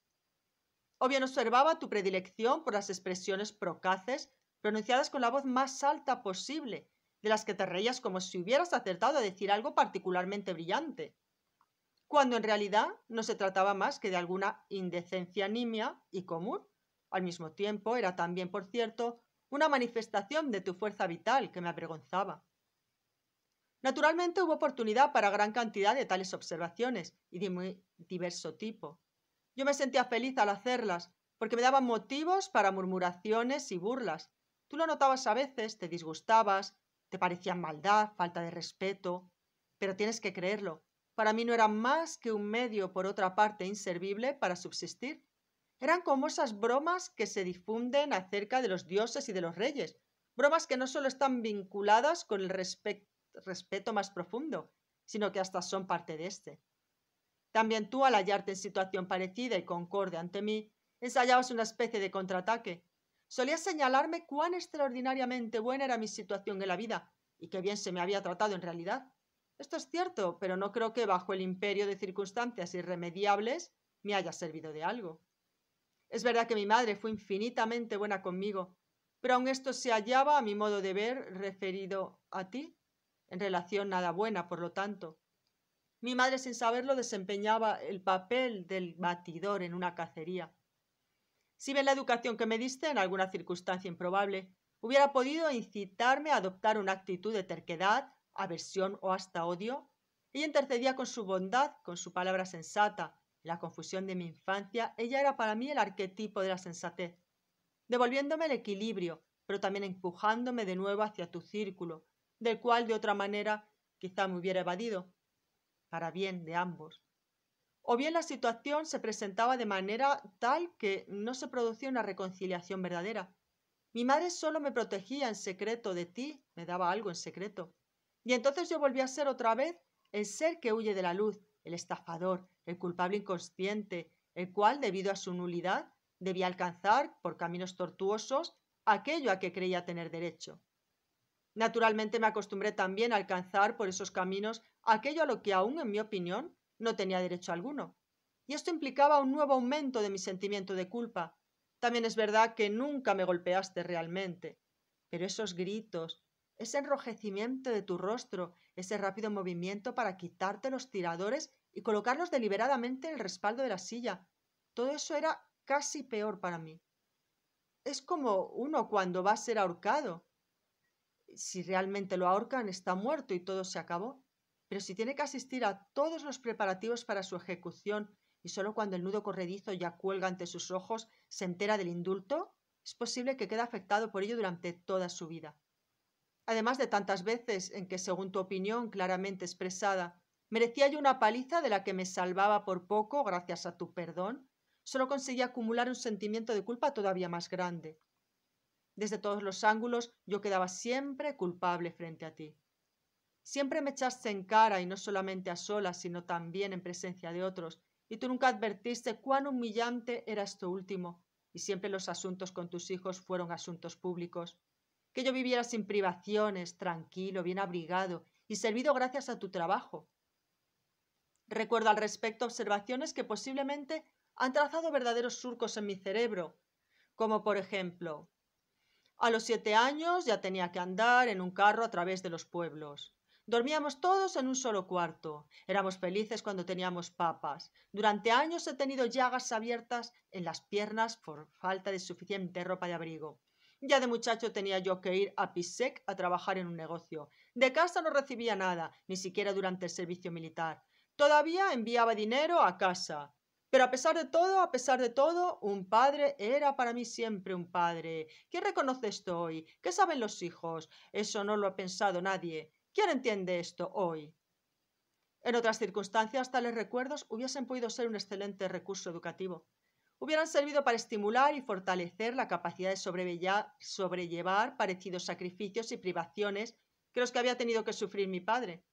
O bien observaba tu predilección por las expresiones procaces, pronunciadas con la voz más alta posible, de las que te reías como si hubieras acertado a decir algo particularmente brillante, cuando en realidad no se trataba más que de alguna indecencia nimia y común. Al mismo tiempo, era también, por cierto, una manifestación de tu fuerza vital que me avergonzaba. Naturalmente hubo oportunidad para gran cantidad de tales observaciones y de muy diverso tipo. Yo me sentía feliz al hacerlas, porque me daban motivos para murmuraciones y burlas. Tú lo notabas a veces, te disgustabas, te parecían maldad, falta de respeto, pero tienes que creerlo. Para mí no eran más que un medio, por otra parte, inservible para subsistir. Eran como esas bromas que se difunden acerca de los dioses y de los reyes, bromas que no solo están vinculadas con el respeto respeto más profundo, sino que hasta son parte de este. También tú, al hallarte en situación parecida y concorde ante mí, ensayabas una especie de contraataque. Solías señalarme cuán extraordinariamente buena era mi situación en la vida y qué bien se me había tratado en realidad. Esto es cierto, pero no creo que bajo el imperio de circunstancias irremediables me haya servido de algo. Es verdad que mi madre fue infinitamente buena conmigo, pero aun esto se hallaba, a mi modo de ver, referido a ti, en relación nada buena, por lo tanto. Mi madre, sin saberlo, desempeñaba el papel del batidor en una cacería. Si bien la educación que me diste, en alguna circunstancia improbable, hubiera podido incitarme a adoptar una actitud de terquedad, aversión o hasta odio, ella intercedía con su bondad, con su palabra sensata. En la confusión de mi infancia, ella era para mí el arquetipo de la sensatez, devolviéndome el equilibrio, pero también empujándome de nuevo hacia tu círculo, del cual de otra manera quizá me hubiera evadido, para bien de ambos. O bien la situación se presentaba de manera tal que no se producía una reconciliación verdadera. Mi madre solo me protegía en secreto de ti, me daba algo en secreto. Y entonces yo volví a ser otra vez el ser que huye de la luz, el estafador, el culpable inconsciente, el cual, debido a su nulidad, debía alcanzar, por caminos tortuosos, aquello a que creía tener derecho. Naturalmente me acostumbré también a alcanzar por esos caminos aquello a lo que aún, en mi opinión, no tenía derecho alguno. Y esto implicaba un nuevo aumento de mi sentimiento de culpa. También es verdad que nunca me golpeaste realmente. Pero esos gritos, ese enrojecimiento de tu rostro, ese rápido movimiento para quitarte los tiradores y colocarlos deliberadamente en el respaldo de la silla, todo eso era casi peor para mí. Es como uno cuando va a ser ahorcado si realmente lo ahorcan, está muerto y todo se acabó. Pero si tiene que asistir a todos los preparativos para su ejecución y solo cuando el nudo corredizo ya cuelga ante sus ojos se entera del indulto, es posible que quede afectado por ello durante toda su vida. Además de tantas veces en que, según tu opinión claramente expresada, merecía yo una paliza de la que me salvaba por poco gracias a tu perdón, solo conseguí acumular un sentimiento de culpa todavía más grande desde todos los ángulos, yo quedaba siempre culpable frente a ti. Siempre me echaste en cara, y no solamente a solas, sino también en presencia de otros, y tú nunca advertiste cuán humillante era esto último, y siempre los asuntos con tus hijos fueron asuntos públicos. Que yo viviera sin privaciones, tranquilo, bien abrigado, y servido gracias a tu trabajo. Recuerdo al respecto observaciones que posiblemente han trazado verdaderos surcos en mi cerebro, como por ejemplo, a los siete años ya tenía que andar en un carro a través de los pueblos. Dormíamos todos en un solo cuarto. Éramos felices cuando teníamos papas. Durante años he tenido llagas abiertas en las piernas por falta de suficiente ropa de abrigo. Ya de muchacho tenía yo que ir a pisek a trabajar en un negocio. De casa no recibía nada, ni siquiera durante el servicio militar. Todavía enviaba dinero a casa. Pero a pesar de todo, a pesar de todo, un padre era para mí siempre un padre. ¿Quién reconoce esto hoy? ¿Qué saben los hijos? Eso no lo ha pensado nadie. ¿Quién entiende esto hoy? En otras circunstancias, tales recuerdos hubiesen podido ser un excelente recurso educativo. Hubieran servido para estimular y fortalecer la capacidad de sobrellevar parecidos sacrificios y privaciones que los que había tenido que sufrir mi padre.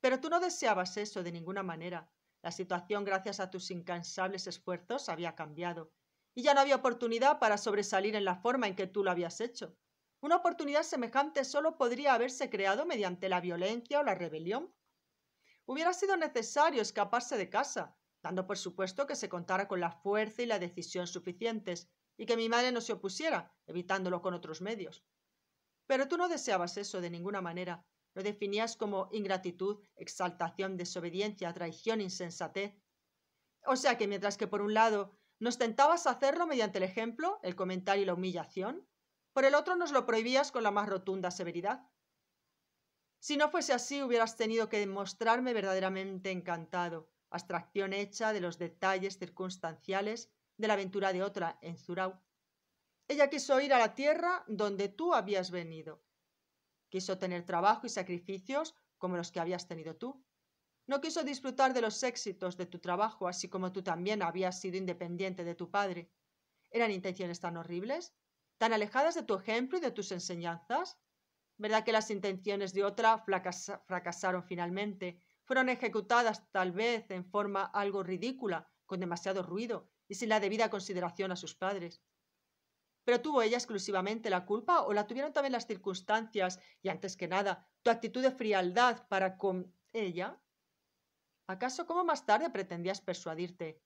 Pero tú no deseabas eso de ninguna manera. La situación, gracias a tus incansables esfuerzos, había cambiado, y ya no había oportunidad para sobresalir en la forma en que tú lo habías hecho. Una oportunidad semejante solo podría haberse creado mediante la violencia o la rebelión. Hubiera sido necesario escaparse de casa, dando por supuesto que se contara con la fuerza y la decisión suficientes, y que mi madre no se opusiera, evitándolo con otros medios. Pero tú no deseabas eso de ninguna manera, lo definías como ingratitud, exaltación, desobediencia, traición, insensatez. O sea que mientras que por un lado nos tentabas a hacerlo mediante el ejemplo, el comentario y la humillación, por el otro nos lo prohibías con la más rotunda severidad. Si no fuese así, hubieras tenido que demostrarme verdaderamente encantado, abstracción hecha de los detalles circunstanciales de la aventura de otra en Zurau. Ella quiso ir a la tierra donde tú habías venido, Quiso tener trabajo y sacrificios como los que habías tenido tú. No quiso disfrutar de los éxitos de tu trabajo, así como tú también habías sido independiente de tu padre. ¿Eran intenciones tan horribles? ¿Tan alejadas de tu ejemplo y de tus enseñanzas? ¿Verdad que las intenciones de otra fracasaron finalmente? Fueron ejecutadas tal vez en forma algo ridícula, con demasiado ruido y sin la debida consideración a sus padres. ¿Pero tuvo ella exclusivamente la culpa o la tuvieron también las circunstancias y, antes que nada, tu actitud de frialdad para con ella? ¿Acaso cómo más tarde pretendías persuadirte?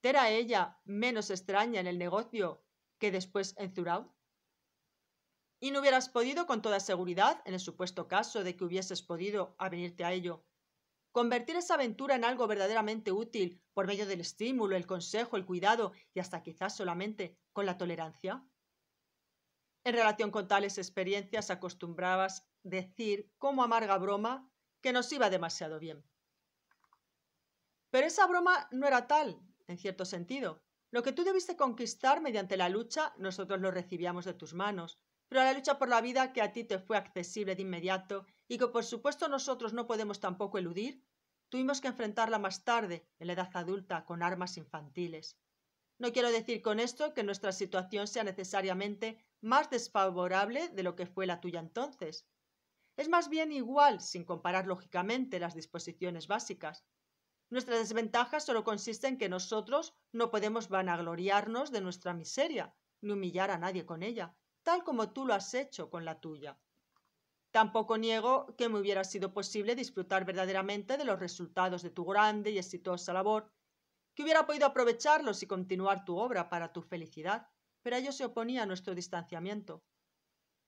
¿Te era ella menos extraña en el negocio que después en Zurau? Y no hubieras podido, con toda seguridad, en el supuesto caso de que hubieses podido avenirte a ello, convertir esa aventura en algo verdaderamente útil por medio del estímulo, el consejo, el cuidado y hasta quizás solamente con la tolerancia. En relación con tales experiencias acostumbrabas decir, como amarga broma, que nos iba demasiado bien. Pero esa broma no era tal, en cierto sentido. Lo que tú debiste conquistar mediante la lucha, nosotros lo recibíamos de tus manos, pero la lucha por la vida que a ti te fue accesible de inmediato y que por supuesto nosotros no podemos tampoco eludir, tuvimos que enfrentarla más tarde, en la edad adulta, con armas infantiles. No quiero decir con esto que nuestra situación sea necesariamente más desfavorable de lo que fue la tuya entonces. Es más bien igual, sin comparar lógicamente las disposiciones básicas. Nuestra desventaja solo consiste en que nosotros no podemos vanagloriarnos de nuestra miseria, ni humillar a nadie con ella, tal como tú lo has hecho con la tuya. Tampoco niego que me hubiera sido posible disfrutar verdaderamente de los resultados de tu grande y exitosa labor que hubiera podido aprovecharlos y continuar tu obra para tu felicidad, pero ello se oponía a nuestro distanciamiento.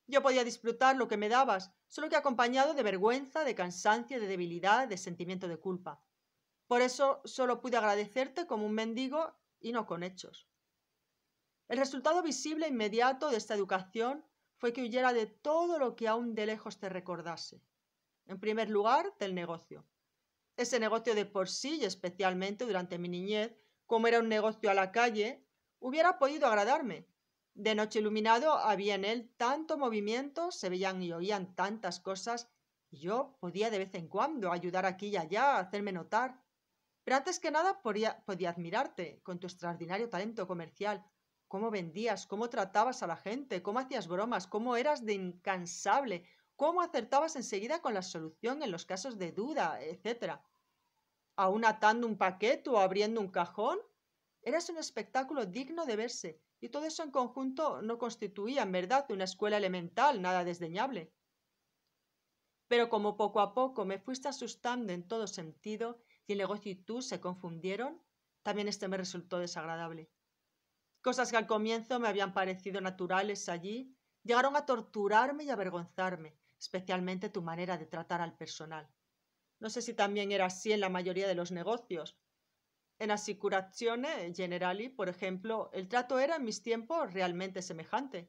Yo podía disfrutar lo que me dabas, solo que acompañado de vergüenza, de cansancio, de debilidad, de sentimiento de culpa. Por eso solo pude agradecerte como un mendigo y no con hechos. El resultado visible e inmediato de esta educación fue que huyera de todo lo que aún de lejos te recordase. En primer lugar, del negocio. Ese negocio de por sí, y especialmente durante mi niñez, como era un negocio a la calle, hubiera podido agradarme. De noche iluminado había en él tanto movimiento, se veían y oían tantas cosas, y yo podía de vez en cuando ayudar aquí y allá, hacerme notar. Pero antes que nada podía, podía admirarte con tu extraordinario talento comercial, cómo vendías, cómo tratabas a la gente, cómo hacías bromas, cómo eras de incansable, cómo acertabas enseguida con la solución en los casos de duda, etcétera? Aún atando un paquete o abriendo un cajón, eras un espectáculo digno de verse, y todo eso en conjunto no constituía, en verdad, una escuela elemental nada desdeñable. Pero como poco a poco me fuiste asustando en todo sentido y el negocio y tú se confundieron, también este me resultó desagradable. Cosas que al comienzo me habían parecido naturales allí llegaron a torturarme y avergonzarme especialmente tu manera de tratar al personal. No sé si también era así en la mayoría de los negocios. En Assicurazione Generali, por ejemplo, el trato era en mis tiempos realmente semejante.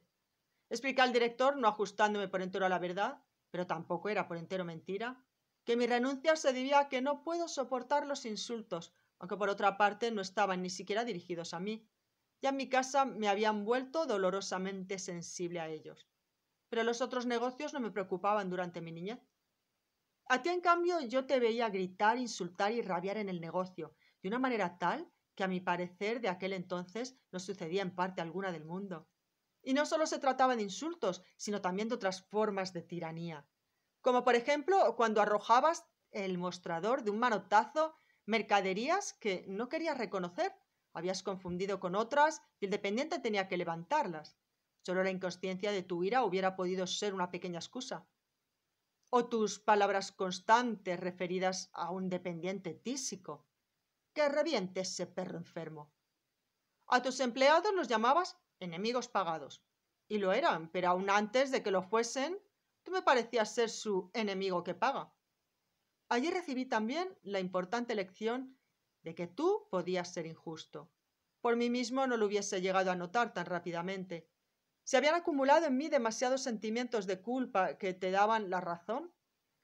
Expliqué al director, no ajustándome por entero a la verdad, pero tampoco era por entero mentira, que mi renuncia se debía a que no puedo soportar los insultos, aunque por otra parte no estaban ni siquiera dirigidos a mí. Ya en mi casa me habían vuelto dolorosamente sensible a ellos pero los otros negocios no me preocupaban durante mi niñez. A ti, en cambio, yo te veía gritar, insultar y rabiar en el negocio, de una manera tal que a mi parecer de aquel entonces no sucedía en parte alguna del mundo. Y no solo se trataba de insultos, sino también de otras formas de tiranía, como por ejemplo cuando arrojabas el mostrador de un manotazo mercaderías que no querías reconocer, habías confundido con otras y el dependiente tenía que levantarlas. Solo la inconsciencia de tu ira hubiera podido ser una pequeña excusa. O tus palabras constantes referidas a un dependiente tísico. Que reviente ese perro enfermo. A tus empleados los llamabas enemigos pagados. Y lo eran, pero aún antes de que lo fuesen, tú me parecías ser su enemigo que paga. Allí recibí también la importante lección de que tú podías ser injusto. Por mí mismo no lo hubiese llegado a notar tan rápidamente, se habían acumulado en mí demasiados sentimientos de culpa que te daban la razón,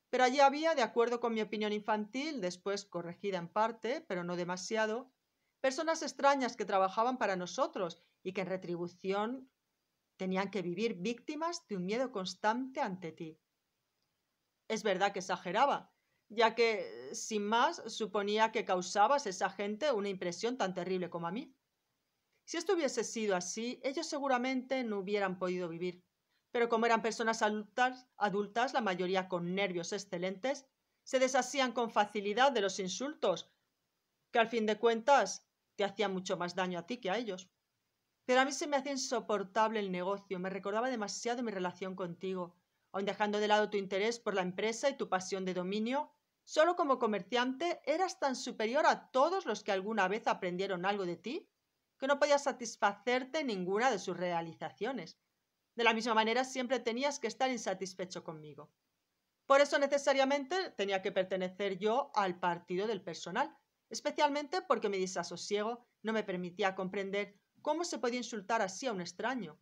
pero allí había, de acuerdo con mi opinión infantil, después corregida en parte, pero no demasiado, personas extrañas que trabajaban para nosotros y que en retribución tenían que vivir víctimas de un miedo constante ante ti. Es verdad que exageraba, ya que, sin más, suponía que causabas a esa gente una impresión tan terrible como a mí. Si esto hubiese sido así, ellos seguramente no hubieran podido vivir. Pero como eran personas adultas, adultas, la mayoría con nervios excelentes, se deshacían con facilidad de los insultos, que al fin de cuentas te hacían mucho más daño a ti que a ellos. Pero a mí se me hacía insoportable el negocio, me recordaba demasiado mi relación contigo, aun dejando de lado tu interés por la empresa y tu pasión de dominio, solo como comerciante eras tan superior a todos los que alguna vez aprendieron algo de ti que no podía satisfacerte ninguna de sus realizaciones. De la misma manera, siempre tenías que estar insatisfecho conmigo. Por eso necesariamente tenía que pertenecer yo al partido del personal, especialmente porque mi desasosiego no me permitía comprender cómo se podía insultar así a un extraño.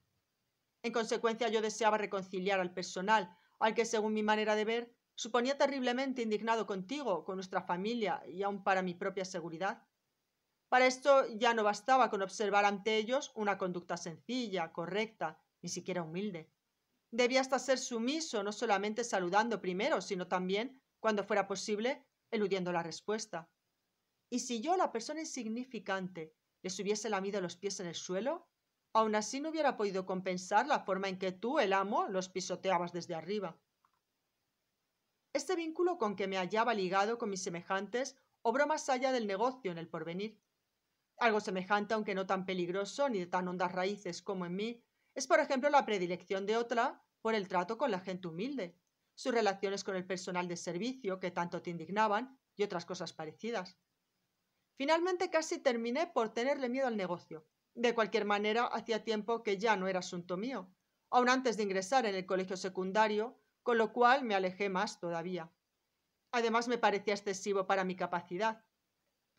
En consecuencia, yo deseaba reconciliar al personal, al que, según mi manera de ver, suponía terriblemente indignado contigo, con nuestra familia y aun para mi propia seguridad. Para esto ya no bastaba con observar ante ellos una conducta sencilla, correcta, ni siquiera humilde. Debía hasta ser sumiso, no solamente saludando primero, sino también, cuando fuera posible, eludiendo la respuesta. Y si yo, la persona insignificante, les hubiese lamido los pies en el suelo, aún así no hubiera podido compensar la forma en que tú, el amo, los pisoteabas desde arriba. Este vínculo con que me hallaba ligado con mis semejantes obró más allá del negocio en el porvenir. Algo semejante, aunque no tan peligroso ni de tan hondas raíces como en mí, es por ejemplo la predilección de otra por el trato con la gente humilde, sus relaciones con el personal de servicio que tanto te indignaban y otras cosas parecidas. Finalmente casi terminé por tenerle miedo al negocio. De cualquier manera, hacía tiempo que ya no era asunto mío, aún antes de ingresar en el colegio secundario, con lo cual me alejé más todavía. Además, me parecía excesivo para mi capacidad,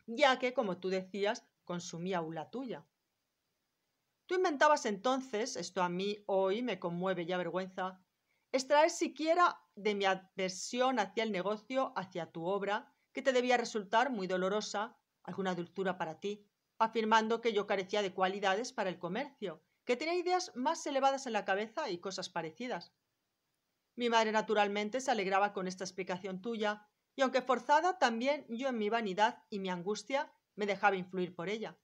ya que, como tú decías, consumía una tuya. Tú inventabas entonces, esto a mí hoy me conmueve ya vergüenza, extraer siquiera de mi adversión hacia el negocio, hacia tu obra, que te debía resultar muy dolorosa, alguna dulzura para ti, afirmando que yo carecía de cualidades para el comercio, que tenía ideas más elevadas en la cabeza y cosas parecidas. Mi madre naturalmente se alegraba con esta explicación tuya, y aunque forzada, también yo en mi vanidad y mi angustia me dejaba influir por ella.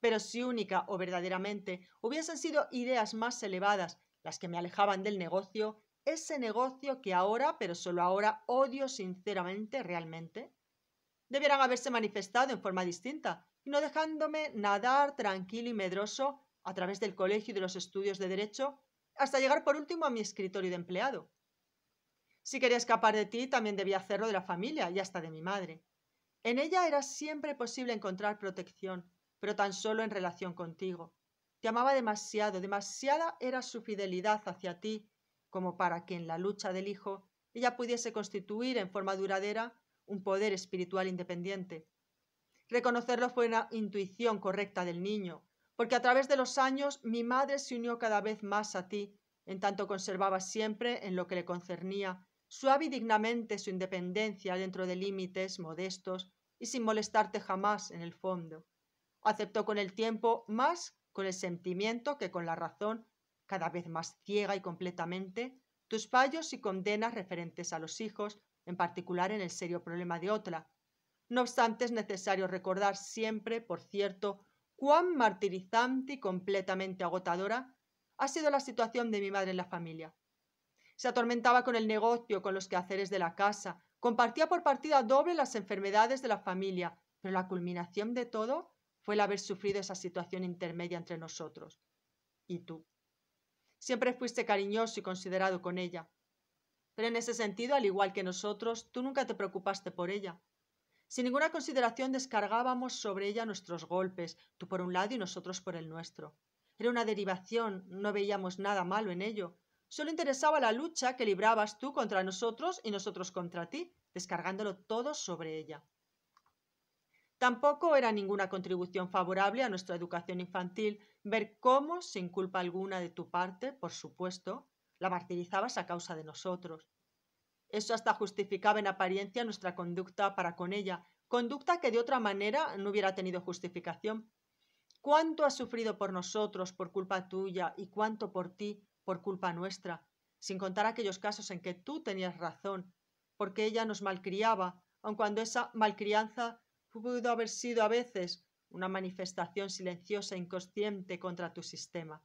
Pero si única o verdaderamente hubiesen sido ideas más elevadas las que me alejaban del negocio, ese negocio que ahora, pero solo ahora, odio sinceramente, realmente, debieran haberse manifestado en forma distinta, y no dejándome nadar tranquilo y medroso a través del colegio y de los estudios de derecho, hasta llegar por último a mi escritorio de empleado. Si quería escapar de ti, también debía hacerlo de la familia y hasta de mi madre. En ella era siempre posible encontrar protección, pero tan solo en relación contigo. Te amaba demasiado, demasiada era su fidelidad hacia ti, como para que en la lucha del Hijo ella pudiese constituir en forma duradera un poder espiritual independiente. Reconocerlo fue una intuición correcta del niño, porque a través de los años mi madre se unió cada vez más a ti, en tanto conservaba siempre en lo que le concernía suave y dignamente su independencia dentro de límites modestos y sin molestarte jamás en el fondo. Aceptó con el tiempo más con el sentimiento que con la razón, cada vez más ciega y completamente, tus fallos y condenas referentes a los hijos, en particular en el serio problema de otra. No obstante, es necesario recordar siempre, por cierto, cuán martirizante y completamente agotadora ha sido la situación de mi madre en la familia. Se atormentaba con el negocio, con los quehaceres de la casa, Compartía por partida doble las enfermedades de la familia, pero la culminación de todo fue el haber sufrido esa situación intermedia entre nosotros. Y tú. Siempre fuiste cariñoso y considerado con ella. Pero en ese sentido, al igual que nosotros, tú nunca te preocupaste por ella. Sin ninguna consideración descargábamos sobre ella nuestros golpes, tú por un lado y nosotros por el nuestro. Era una derivación, no veíamos nada malo en ello, Solo interesaba la lucha que librabas tú contra nosotros y nosotros contra ti, descargándolo todo sobre ella. Tampoco era ninguna contribución favorable a nuestra educación infantil ver cómo, sin culpa alguna de tu parte, por supuesto, la martirizabas a causa de nosotros. Eso hasta justificaba en apariencia nuestra conducta para con ella, conducta que de otra manera no hubiera tenido justificación. ¿Cuánto has sufrido por nosotros por culpa tuya y cuánto por ti, por culpa nuestra, sin contar aquellos casos en que tú tenías razón, porque ella nos malcriaba, aun cuando esa malcrianza pudo haber sido a veces una manifestación silenciosa e inconsciente contra tu sistema.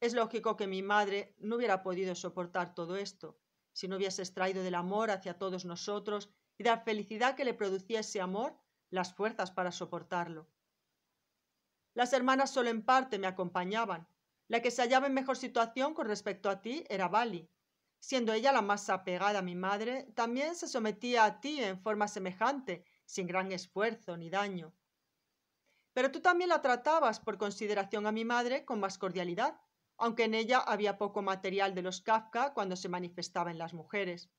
Es lógico que mi madre no hubiera podido soportar todo esto, si no hubiese extraído del amor hacia todos nosotros y de la felicidad que le producía ese amor las fuerzas para soportarlo. Las hermanas solo en parte me acompañaban, la que se hallaba en mejor situación con respecto a ti era Bali. Siendo ella la más apegada a mi madre, también se sometía a ti en forma semejante, sin gran esfuerzo ni daño. Pero tú también la tratabas por consideración a mi madre con más cordialidad, aunque en ella había poco material de los Kafka cuando se manifestaba en las mujeres.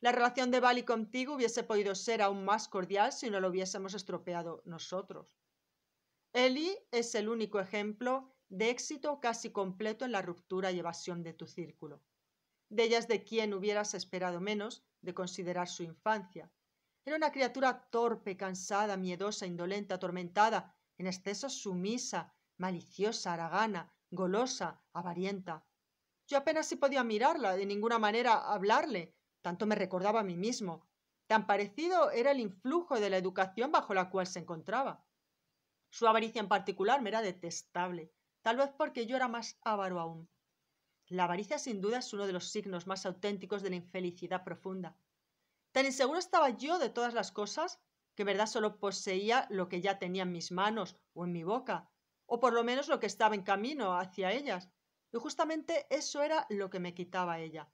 La relación de Bali contigo hubiese podido ser aún más cordial si no lo hubiésemos estropeado nosotros. Eli es el único ejemplo de éxito casi completo en la ruptura y evasión de tu círculo. De ellas de quien hubieras esperado menos de considerar su infancia. Era una criatura torpe, cansada, miedosa, indolenta, atormentada, en exceso sumisa, maliciosa, haragana, golosa, avarienta. Yo apenas si podía mirarla, de ninguna manera hablarle, tanto me recordaba a mí mismo. Tan parecido era el influjo de la educación bajo la cual se encontraba. Su avaricia en particular me era detestable tal vez porque yo era más avaro aún. La avaricia sin duda es uno de los signos más auténticos de la infelicidad profunda. Tan inseguro estaba yo de todas las cosas que verdad solo poseía lo que ya tenía en mis manos o en mi boca, o por lo menos lo que estaba en camino hacia ellas. Y justamente eso era lo que me quitaba ella,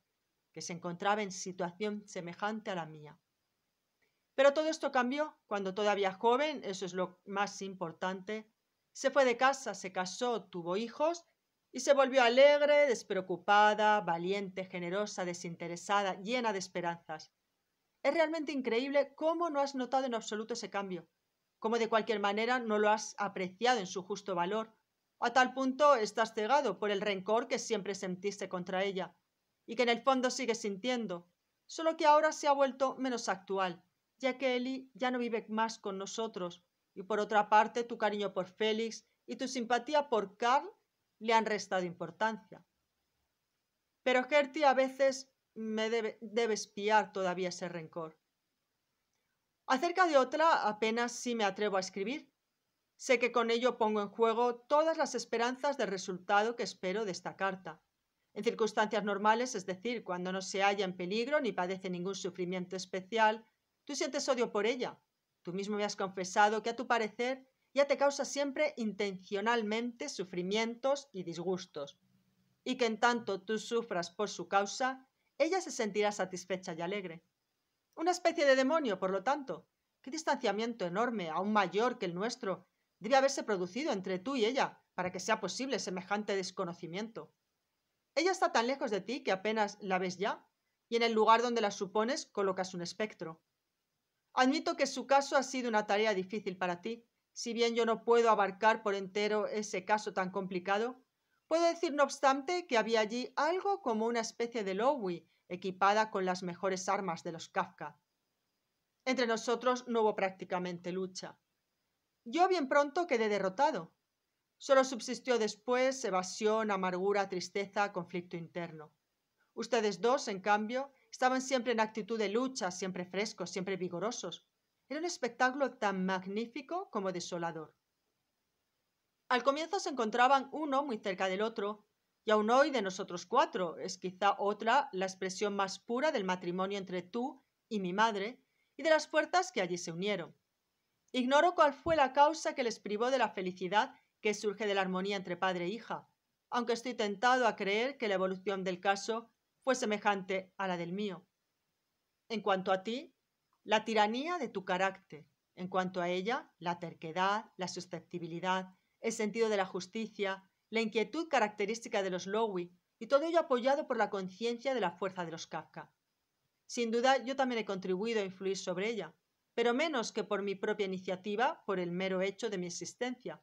que se encontraba en situación semejante a la mía. Pero todo esto cambió cuando todavía joven, eso es lo más importante, se fue de casa, se casó, tuvo hijos y se volvió alegre, despreocupada, valiente, generosa, desinteresada, llena de esperanzas. Es realmente increíble cómo no has notado en absoluto ese cambio, cómo de cualquier manera no lo has apreciado en su justo valor. A tal punto estás cegado por el rencor que siempre sentiste contra ella y que en el fondo sigues sintiendo, solo que ahora se ha vuelto menos actual, ya que Eli ya no vive más con nosotros, y por otra parte, tu cariño por Félix y tu simpatía por Carl le han restado importancia. Pero Gertie a veces me debe, espiar todavía ese rencor. Acerca de otra apenas si me atrevo a escribir. Sé que con ello pongo en juego todas las esperanzas del resultado que espero de esta carta. En circunstancias normales, es decir, cuando no se halla en peligro ni padece ningún sufrimiento especial, tú sientes odio por ella, Tú mismo me has confesado que a tu parecer ya te causa siempre intencionalmente sufrimientos y disgustos, y que en tanto tú sufras por su causa, ella se sentirá satisfecha y alegre. Una especie de demonio, por lo tanto. Qué distanciamiento enorme, aún mayor que el nuestro, debe haberse producido entre tú y ella para que sea posible semejante desconocimiento. Ella está tan lejos de ti que apenas la ves ya, y en el lugar donde la supones colocas un espectro. Admito que su caso ha sido una tarea difícil para ti. Si bien yo no puedo abarcar por entero ese caso tan complicado, puedo decir no obstante que había allí algo como una especie de Lowy equipada con las mejores armas de los Kafka. Entre nosotros no hubo prácticamente lucha. Yo bien pronto quedé derrotado. Solo subsistió después evasión, amargura, tristeza, conflicto interno. Ustedes dos, en cambio, Estaban siempre en actitud de lucha, siempre frescos, siempre vigorosos. Era un espectáculo tan magnífico como desolador. Al comienzo se encontraban uno muy cerca del otro, y aún hoy de nosotros cuatro es quizá otra la expresión más pura del matrimonio entre tú y mi madre y de las puertas que allí se unieron. Ignoro cuál fue la causa que les privó de la felicidad que surge de la armonía entre padre e hija, aunque estoy tentado a creer que la evolución del caso fue semejante a la del mío. En cuanto a ti, la tiranía de tu carácter, en cuanto a ella, la terquedad, la susceptibilidad, el sentido de la justicia, la inquietud característica de los Lowy, y todo ello apoyado por la conciencia de la fuerza de los Kafka. Sin duda, yo también he contribuido a influir sobre ella, pero menos que por mi propia iniciativa, por el mero hecho de mi existencia.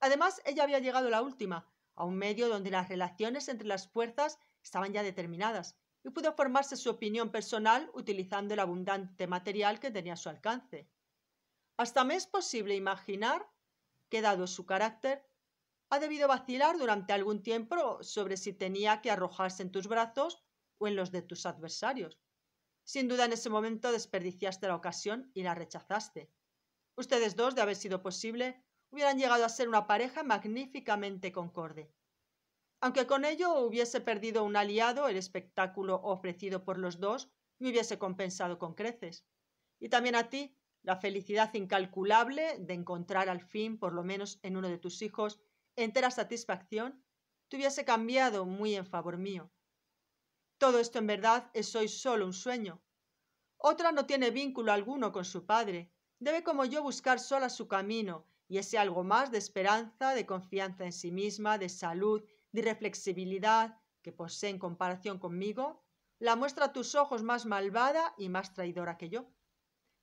Además, ella había llegado la última, a un medio donde las relaciones entre las fuerzas estaban ya determinadas y pudo formarse su opinión personal utilizando el abundante material que tenía a su alcance. Hasta me es posible imaginar que, dado su carácter, ha debido vacilar durante algún tiempo sobre si tenía que arrojarse en tus brazos o en los de tus adversarios. Sin duda en ese momento desperdiciaste la ocasión y la rechazaste. Ustedes dos, de haber sido posible, hubieran llegado a ser una pareja magníficamente concorde. Aunque con ello hubiese perdido un aliado, el espectáculo ofrecido por los dos me hubiese compensado con creces. Y también a ti, la felicidad incalculable de encontrar al fin, por lo menos en uno de tus hijos, entera satisfacción, te hubiese cambiado muy en favor mío. Todo esto en verdad es hoy solo un sueño. Otra no tiene vínculo alguno con su padre, debe como yo buscar sola su camino y ese algo más de esperanza, de confianza en sí misma, de salud de reflexibilidad que posee en comparación conmigo, la muestra a tus ojos más malvada y más traidora que yo.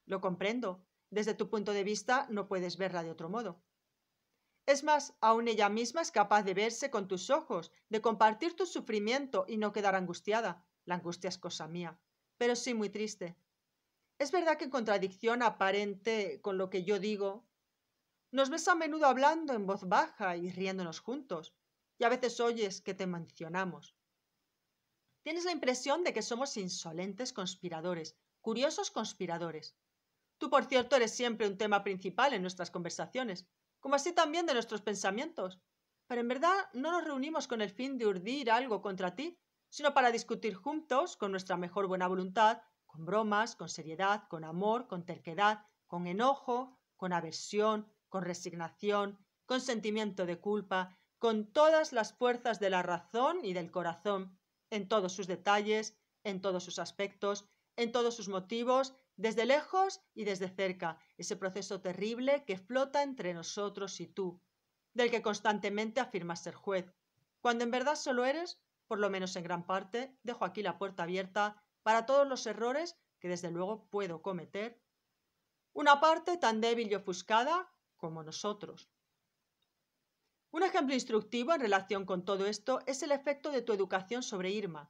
Lo comprendo. Desde tu punto de vista no puedes verla de otro modo. Es más, aún ella misma es capaz de verse con tus ojos, de compartir tu sufrimiento y no quedar angustiada. La angustia es cosa mía, pero sí muy triste. Es verdad que en contradicción aparente con lo que yo digo, nos ves a menudo hablando en voz baja y riéndonos juntos, y a veces oyes que te mencionamos. Tienes la impresión de que somos insolentes conspiradores, curiosos conspiradores. Tú, por cierto, eres siempre un tema principal en nuestras conversaciones, como así también de nuestros pensamientos. Pero en verdad no nos reunimos con el fin de urdir algo contra ti, sino para discutir juntos, con nuestra mejor buena voluntad, con bromas, con seriedad, con amor, con terquedad, con enojo, con aversión, con resignación, con sentimiento de culpa, con todas las fuerzas de la razón y del corazón, en todos sus detalles, en todos sus aspectos, en todos sus motivos, desde lejos y desde cerca, ese proceso terrible que flota entre nosotros y tú, del que constantemente afirmas ser juez, cuando en verdad solo eres, por lo menos en gran parte, dejo aquí la puerta abierta para todos los errores que desde luego puedo cometer, una parte tan débil y ofuscada como nosotros. Un ejemplo instructivo en relación con todo esto es el efecto de tu educación sobre Irma.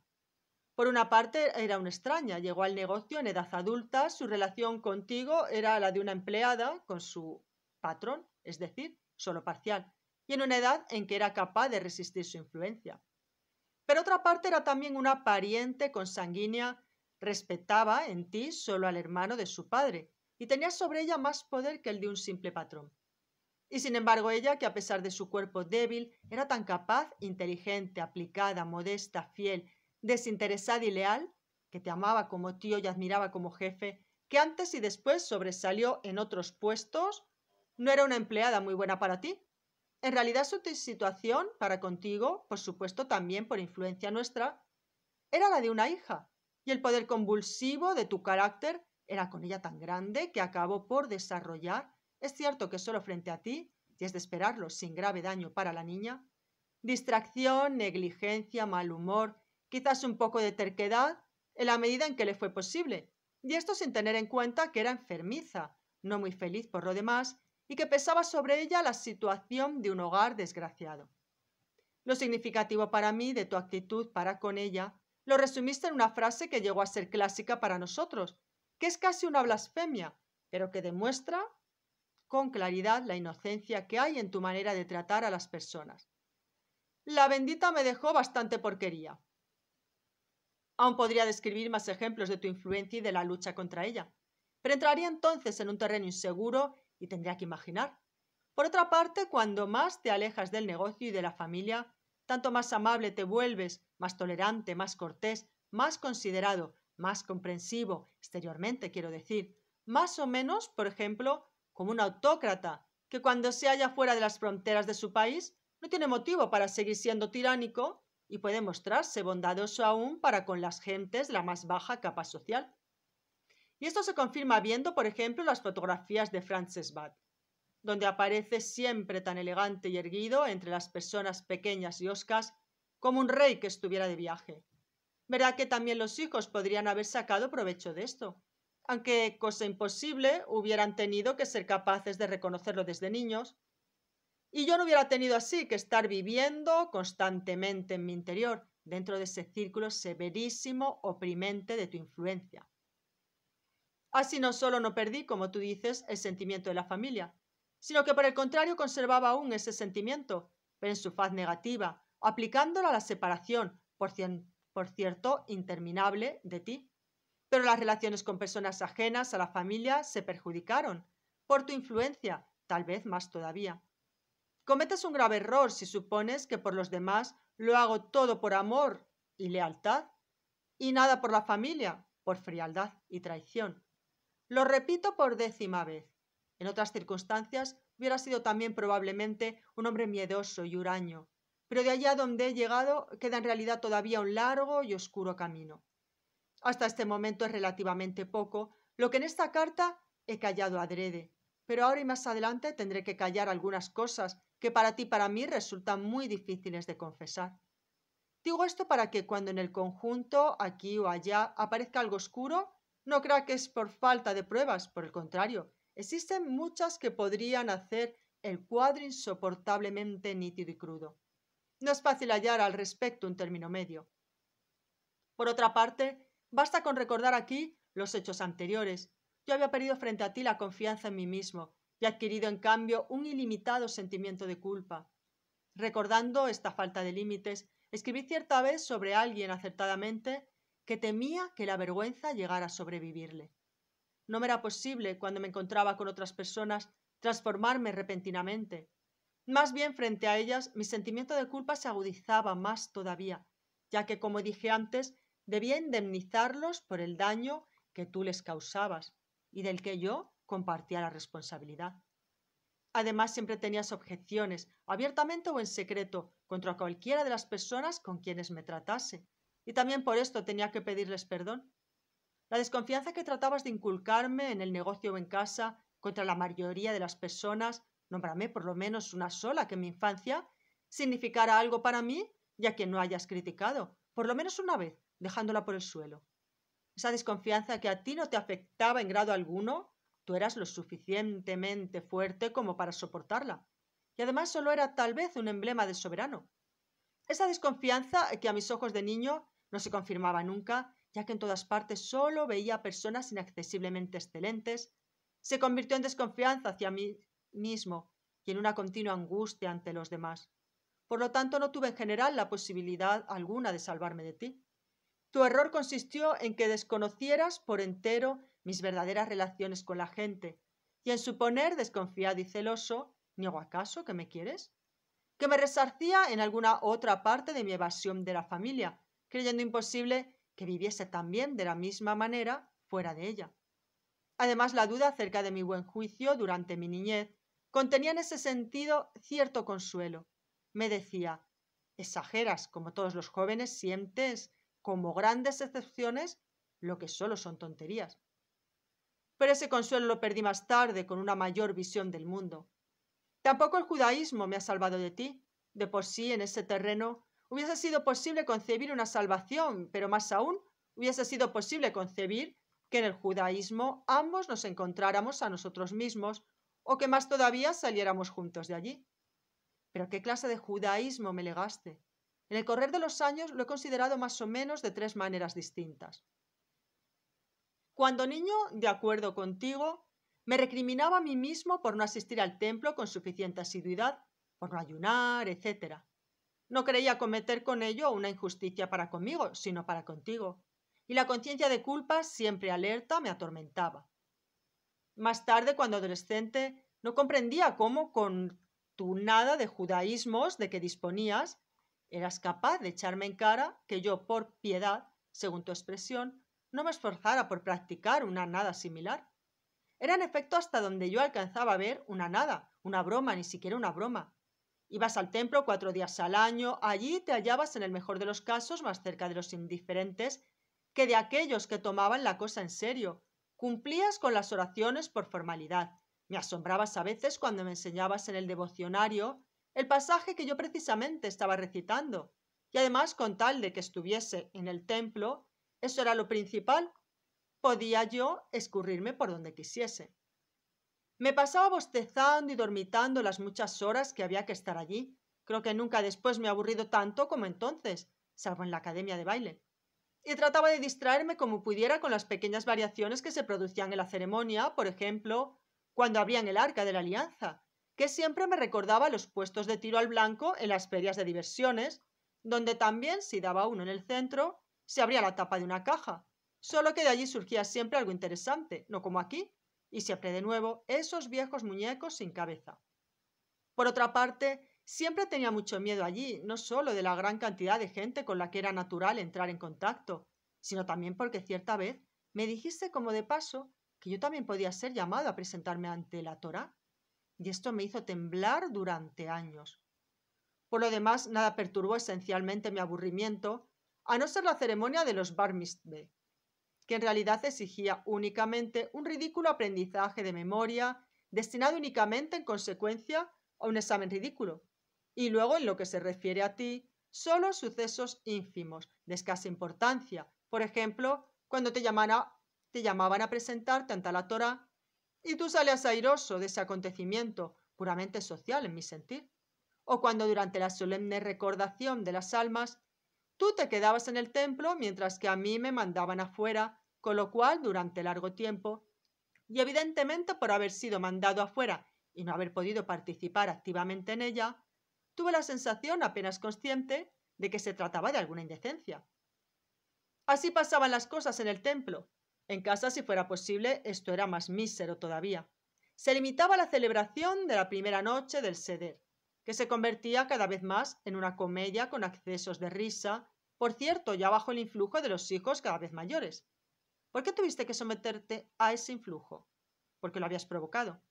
Por una parte, era una extraña, llegó al negocio en edad adulta, su relación contigo era la de una empleada con su patrón, es decir, solo parcial, y en una edad en que era capaz de resistir su influencia. Pero otra parte era también una pariente consanguínea, respetaba en ti solo al hermano de su padre, y tenía sobre ella más poder que el de un simple patrón. Y sin embargo ella, que a pesar de su cuerpo débil, era tan capaz, inteligente, aplicada, modesta, fiel, desinteresada y leal, que te amaba como tío y admiraba como jefe, que antes y después sobresalió en otros puestos, no era una empleada muy buena para ti. En realidad su situación para contigo, por supuesto también por influencia nuestra, era la de una hija, y el poder convulsivo de tu carácter era con ella tan grande que acabó por desarrollar es cierto que solo frente a ti, y es de esperarlo sin grave daño para la niña, distracción, negligencia, mal humor, quizás un poco de terquedad, en la medida en que le fue posible, y esto sin tener en cuenta que era enfermiza, no muy feliz por lo demás, y que pesaba sobre ella la situación de un hogar desgraciado. Lo significativo para mí de tu actitud para con ella lo resumiste en una frase que llegó a ser clásica para nosotros, que es casi una blasfemia, pero que demuestra con claridad la inocencia que hay en tu manera de tratar a las personas. La bendita me dejó bastante porquería. Aún podría describir más ejemplos de tu influencia y de la lucha contra ella, pero entraría entonces en un terreno inseguro y tendría que imaginar. Por otra parte, cuando más te alejas del negocio y de la familia, tanto más amable te vuelves, más tolerante, más cortés, más considerado, más comprensivo, exteriormente quiero decir, más o menos, por ejemplo, como un autócrata que cuando se halla fuera de las fronteras de su país no tiene motivo para seguir siendo tiránico y puede mostrarse bondadoso aún para con las gentes de la más baja capa social. Y esto se confirma viendo, por ejemplo, las fotografías de Frances Bat, donde aparece siempre tan elegante y erguido entre las personas pequeñas y oscas como un rey que estuviera de viaje. ¿Verdad que también los hijos podrían haber sacado provecho de esto? aunque cosa imposible hubieran tenido que ser capaces de reconocerlo desde niños, y yo no hubiera tenido así que estar viviendo constantemente en mi interior, dentro de ese círculo severísimo, oprimente de tu influencia. Así no solo no perdí, como tú dices, el sentimiento de la familia, sino que por el contrario conservaba aún ese sentimiento, pero en su faz negativa, aplicándola a la separación, por, por cierto, interminable, de ti. Pero las relaciones con personas ajenas a la familia se perjudicaron por tu influencia, tal vez más todavía. Cometes un grave error si supones que por los demás lo hago todo por amor y lealtad y nada por la familia, por frialdad y traición. Lo repito por décima vez. En otras circunstancias hubiera sido también probablemente un hombre miedoso y huraño, pero de allá donde he llegado queda en realidad todavía un largo y oscuro camino. Hasta este momento es relativamente poco lo que en esta carta he callado adrede, pero ahora y más adelante tendré que callar algunas cosas que para ti y para mí resultan muy difíciles de confesar. Digo esto para que cuando en el conjunto, aquí o allá, aparezca algo oscuro, no crea que es por falta de pruebas, por el contrario, existen muchas que podrían hacer el cuadro insoportablemente nítido y crudo. No es fácil hallar al respecto un término medio. Por otra parte, Basta con recordar aquí los hechos anteriores. Yo había perdido frente a ti la confianza en mí mismo y adquirido en cambio un ilimitado sentimiento de culpa. Recordando esta falta de límites, escribí cierta vez sobre alguien acertadamente que temía que la vergüenza llegara a sobrevivirle. No me era posible, cuando me encontraba con otras personas, transformarme repentinamente. Más bien frente a ellas mi sentimiento de culpa se agudizaba más todavía, ya que, como dije antes, debía indemnizarlos por el daño que tú les causabas y del que yo compartía la responsabilidad. Además, siempre tenías objeciones, abiertamente o en secreto, contra cualquiera de las personas con quienes me tratase, y también por esto tenía que pedirles perdón. La desconfianza que tratabas de inculcarme en el negocio o en casa contra la mayoría de las personas, nombrame por lo menos una sola que en mi infancia significara algo para mí ya que no hayas criticado, por lo menos una vez, dejándola por el suelo. Esa desconfianza que a ti no te afectaba en grado alguno, tú eras lo suficientemente fuerte como para soportarla. Y además solo era tal vez un emblema de soberano. Esa desconfianza que a mis ojos de niño no se confirmaba nunca, ya que en todas partes solo veía personas inaccesiblemente excelentes, se convirtió en desconfianza hacia mí mismo y en una continua angustia ante los demás. Por lo tanto, no tuve en general la posibilidad alguna de salvarme de ti. Tu error consistió en que desconocieras por entero mis verdaderas relaciones con la gente, y en suponer, desconfiado y celoso, ¿niego acaso que me quieres? Que me resarcía en alguna otra parte de mi evasión de la familia, creyendo imposible que viviese también de la misma manera fuera de ella. Además, la duda acerca de mi buen juicio durante mi niñez contenía en ese sentido cierto consuelo. Me decía, exageras, como todos los jóvenes sientes como grandes excepciones, lo que solo son tonterías. Pero ese consuelo lo perdí más tarde con una mayor visión del mundo. Tampoco el judaísmo me ha salvado de ti. De por sí, en ese terreno, hubiese sido posible concebir una salvación, pero más aún, hubiese sido posible concebir que en el judaísmo ambos nos encontráramos a nosotros mismos o que más todavía saliéramos juntos de allí. Pero ¿qué clase de judaísmo me legaste? En el correr de los años lo he considerado más o menos de tres maneras distintas. Cuando niño, de acuerdo contigo, me recriminaba a mí mismo por no asistir al templo con suficiente asiduidad, por no ayunar, etc. No creía cometer con ello una injusticia para conmigo, sino para contigo, y la conciencia de culpa, siempre alerta, me atormentaba. Más tarde, cuando adolescente, no comprendía cómo, con tu nada de judaísmos de que disponías, Eras capaz de echarme en cara que yo, por piedad, según tu expresión, no me esforzara por practicar una nada similar. Era en efecto hasta donde yo alcanzaba a ver una nada, una broma, ni siquiera una broma. Ibas al templo cuatro días al año, allí te hallabas en el mejor de los casos más cerca de los indiferentes que de aquellos que tomaban la cosa en serio. Cumplías con las oraciones por formalidad. Me asombrabas a veces cuando me enseñabas en el devocionario el pasaje que yo precisamente estaba recitando, y además con tal de que estuviese en el templo, eso era lo principal, podía yo escurrirme por donde quisiese. Me pasaba bostezando y dormitando las muchas horas que había que estar allí. Creo que nunca después me he aburrido tanto como entonces, salvo en la academia de baile. Y trataba de distraerme como pudiera con las pequeñas variaciones que se producían en la ceremonia, por ejemplo, cuando abrían el arca de la alianza, que siempre me recordaba los puestos de tiro al blanco en las ferias de diversiones, donde también si daba uno en el centro, se abría la tapa de una caja, solo que de allí surgía siempre algo interesante, no como aquí, y siempre de nuevo esos viejos muñecos sin cabeza. Por otra parte, siempre tenía mucho miedo allí, no solo de la gran cantidad de gente con la que era natural entrar en contacto, sino también porque cierta vez me dijiste como de paso que yo también podía ser llamado a presentarme ante la Torá y esto me hizo temblar durante años. Por lo demás, nada perturbó esencialmente mi aburrimiento, a no ser la ceremonia de los bar mitzvah, que en realidad exigía únicamente un ridículo aprendizaje de memoria destinado únicamente en consecuencia a un examen ridículo. Y luego, en lo que se refiere a ti, solo sucesos ínfimos, de escasa importancia. Por ejemplo, cuando te, te llamaban a presentarte ante la Torah y tú sales airoso de ese acontecimiento puramente social en mi sentir. O cuando durante la solemne recordación de las almas, tú te quedabas en el templo mientras que a mí me mandaban afuera, con lo cual durante largo tiempo, y evidentemente por haber sido mandado afuera y no haber podido participar activamente en ella, tuve la sensación apenas consciente de que se trataba de alguna indecencia. Así pasaban las cosas en el templo, en casa, si fuera posible, esto era más mísero todavía. Se limitaba a la celebración de la primera noche del seder, que se convertía cada vez más en una comedia con accesos de risa, por cierto, ya bajo el influjo de los hijos cada vez mayores. ¿Por qué tuviste que someterte a ese influjo? Porque lo habías provocado.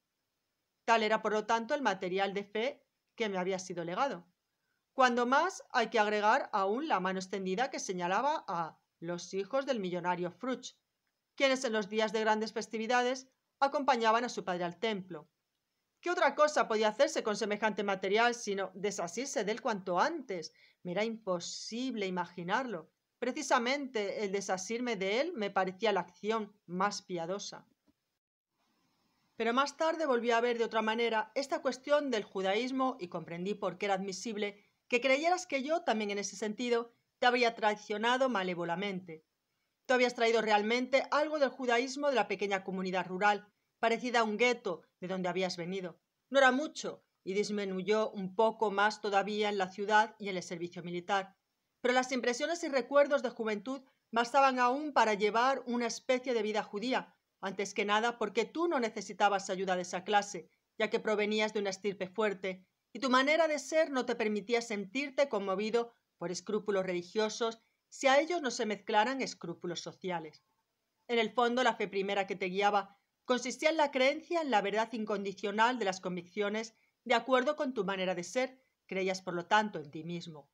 Tal era, por lo tanto, el material de fe que me había sido legado. Cuando más hay que agregar aún la mano extendida que señalaba a los hijos del millonario Fruch, quienes en los días de grandes festividades acompañaban a su padre al templo. ¿Qué otra cosa podía hacerse con semejante material sino desasirse de él cuanto antes? Me era imposible imaginarlo. Precisamente el desasirme de él me parecía la acción más piadosa. Pero más tarde volví a ver de otra manera esta cuestión del judaísmo y comprendí por qué era admisible que creyeras que yo, también en ese sentido, te habría traicionado malévolamente, Tú habías traído realmente algo del judaísmo de la pequeña comunidad rural, parecida a un gueto de donde habías venido. No era mucho, y disminuyó un poco más todavía en la ciudad y en el servicio militar. Pero las impresiones y recuerdos de juventud bastaban aún para llevar una especie de vida judía, antes que nada porque tú no necesitabas ayuda de esa clase, ya que provenías de una estirpe fuerte, y tu manera de ser no te permitía sentirte conmovido por escrúpulos religiosos si a ellos no se mezclaran escrúpulos sociales. En el fondo, la fe primera que te guiaba consistía en la creencia en la verdad incondicional de las convicciones de acuerdo con tu manera de ser, creías por lo tanto en ti mismo.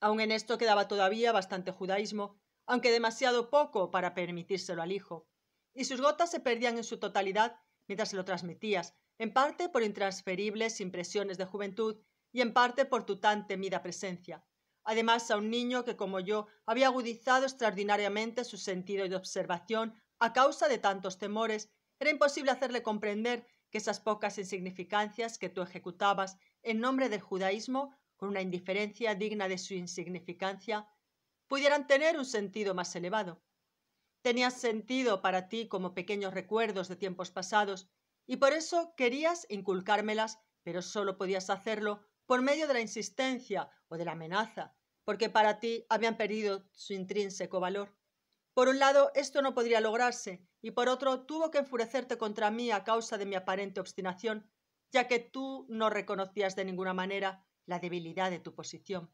Aun en esto quedaba todavía bastante judaísmo, aunque demasiado poco para permitírselo al hijo, y sus gotas se perdían en su totalidad mientras se lo transmitías, en parte por intransferibles impresiones de juventud y en parte por tu tan temida presencia además a un niño que, como yo, había agudizado extraordinariamente su sentido de observación a causa de tantos temores, era imposible hacerle comprender que esas pocas insignificancias que tú ejecutabas en nombre del judaísmo, con una indiferencia digna de su insignificancia, pudieran tener un sentido más elevado. Tenías sentido para ti como pequeños recuerdos de tiempos pasados, y por eso querías inculcármelas, pero solo podías hacerlo por medio de la insistencia o de la amenaza, porque para ti habían perdido su intrínseco valor. Por un lado, esto no podría lograrse, y por otro, tuvo que enfurecerte contra mí a causa de mi aparente obstinación, ya que tú no reconocías de ninguna manera la debilidad de tu posición.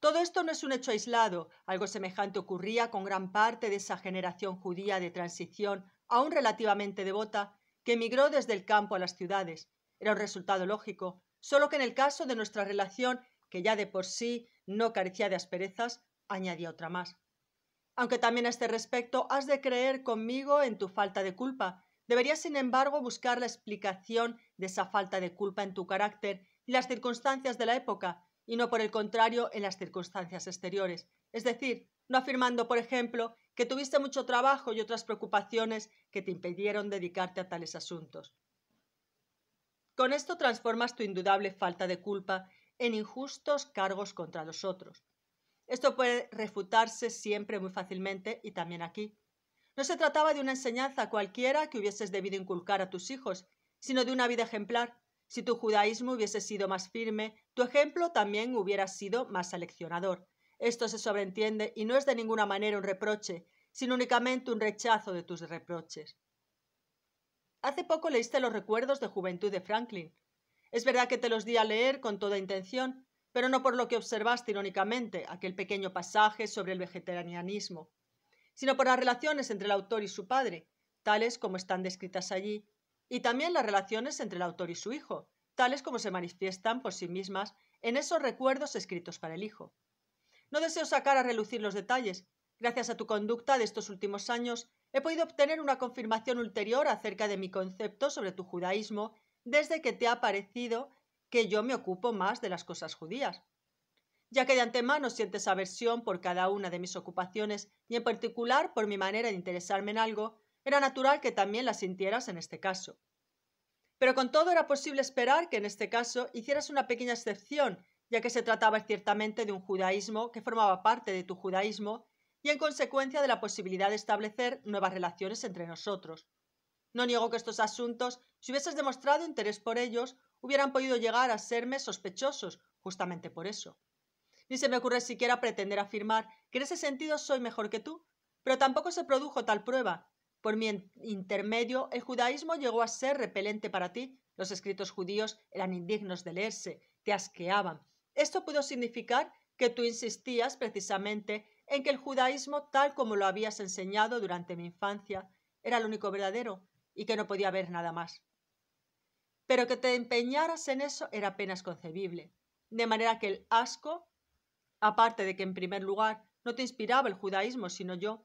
Todo esto no es un hecho aislado, algo semejante ocurría con gran parte de esa generación judía de transición, aún relativamente devota, que emigró desde el campo a las ciudades. Era un resultado lógico, Solo que en el caso de nuestra relación, que ya de por sí no carecía de asperezas, añadía otra más. Aunque también a este respecto has de creer conmigo en tu falta de culpa. Deberías, sin embargo, buscar la explicación de esa falta de culpa en tu carácter y las circunstancias de la época, y no por el contrario en las circunstancias exteriores. Es decir, no afirmando, por ejemplo, que tuviste mucho trabajo y otras preocupaciones que te impidieron dedicarte a tales asuntos. Con esto transformas tu indudable falta de culpa en injustos cargos contra los otros. Esto puede refutarse siempre muy fácilmente y también aquí. No se trataba de una enseñanza cualquiera que hubieses debido inculcar a tus hijos, sino de una vida ejemplar. Si tu judaísmo hubiese sido más firme, tu ejemplo también hubiera sido más aleccionador. Esto se sobreentiende y no es de ninguna manera un reproche, sino únicamente un rechazo de tus reproches. Hace poco leíste los recuerdos de juventud de Franklin. Es verdad que te los di a leer con toda intención, pero no por lo que observaste irónicamente, aquel pequeño pasaje sobre el vegetarianismo, sino por las relaciones entre el autor y su padre, tales como están descritas allí, y también las relaciones entre el autor y su hijo, tales como se manifiestan por sí mismas en esos recuerdos escritos para el hijo. No deseo sacar a relucir los detalles. Gracias a tu conducta de estos últimos años He podido obtener una confirmación ulterior acerca de mi concepto sobre tu judaísmo desde que te ha parecido que yo me ocupo más de las cosas judías. Ya que de antemano sientes aversión por cada una de mis ocupaciones y en particular por mi manera de interesarme en algo, era natural que también la sintieras en este caso. Pero con todo era posible esperar que en este caso hicieras una pequeña excepción, ya que se trataba ciertamente de un judaísmo que formaba parte de tu judaísmo y en consecuencia de la posibilidad de establecer nuevas relaciones entre nosotros. No niego que estos asuntos, si hubieses demostrado interés por ellos, hubieran podido llegar a serme sospechosos, justamente por eso. Ni se me ocurre siquiera pretender afirmar que en ese sentido soy mejor que tú, pero tampoco se produjo tal prueba. Por mi intermedio, el judaísmo llegó a ser repelente para ti, los escritos judíos eran indignos de leerse, te asqueaban. Esto pudo significar que tú insistías precisamente en que el judaísmo, tal como lo habías enseñado durante mi infancia, era el único verdadero y que no podía haber nada más. Pero que te empeñaras en eso era apenas concebible, de manera que el asco, aparte de que en primer lugar no te inspiraba el judaísmo sino yo,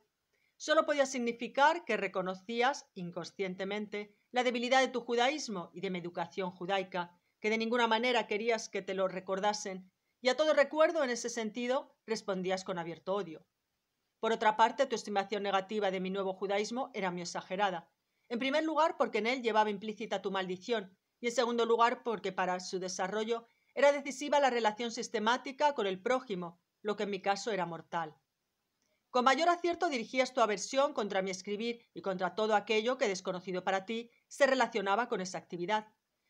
solo podía significar que reconocías inconscientemente la debilidad de tu judaísmo y de mi educación judaica, que de ninguna manera querías que te lo recordasen y a todo recuerdo en ese sentido respondías con abierto odio. Por otra parte, tu estimación negativa de mi nuevo judaísmo era muy exagerada. En primer lugar, porque en él llevaba implícita tu maldición, y en segundo lugar, porque para su desarrollo era decisiva la relación sistemática con el prójimo, lo que en mi caso era mortal. Con mayor acierto dirigías tu aversión contra mi escribir y contra todo aquello que desconocido para ti se relacionaba con esa actividad.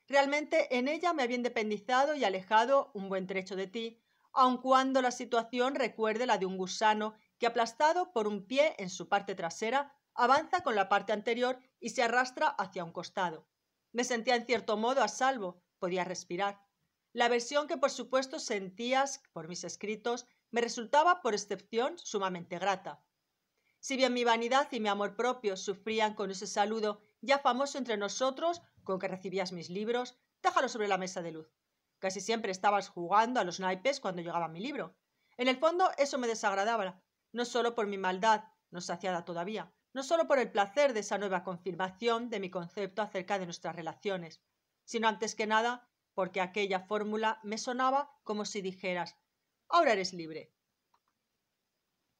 Realmente en ella me había independizado y alejado un buen trecho de ti, aun cuando la situación recuerde la de un gusano que aplastado por un pie en su parte trasera, avanza con la parte anterior y se arrastra hacia un costado. Me sentía en cierto modo a salvo, podía respirar. La versión que por supuesto sentías por mis escritos me resultaba por excepción sumamente grata. Si bien mi vanidad y mi amor propio sufrían con ese saludo ya famoso entre nosotros, con que recibías mis libros, déjalo sobre la mesa de luz. Casi siempre estabas jugando a los naipes cuando llegaba mi libro. En el fondo eso me desagradaba, no solo por mi maldad, no saciada todavía, no solo por el placer de esa nueva confirmación de mi concepto acerca de nuestras relaciones, sino antes que nada porque aquella fórmula me sonaba como si dijeras ahora eres libre.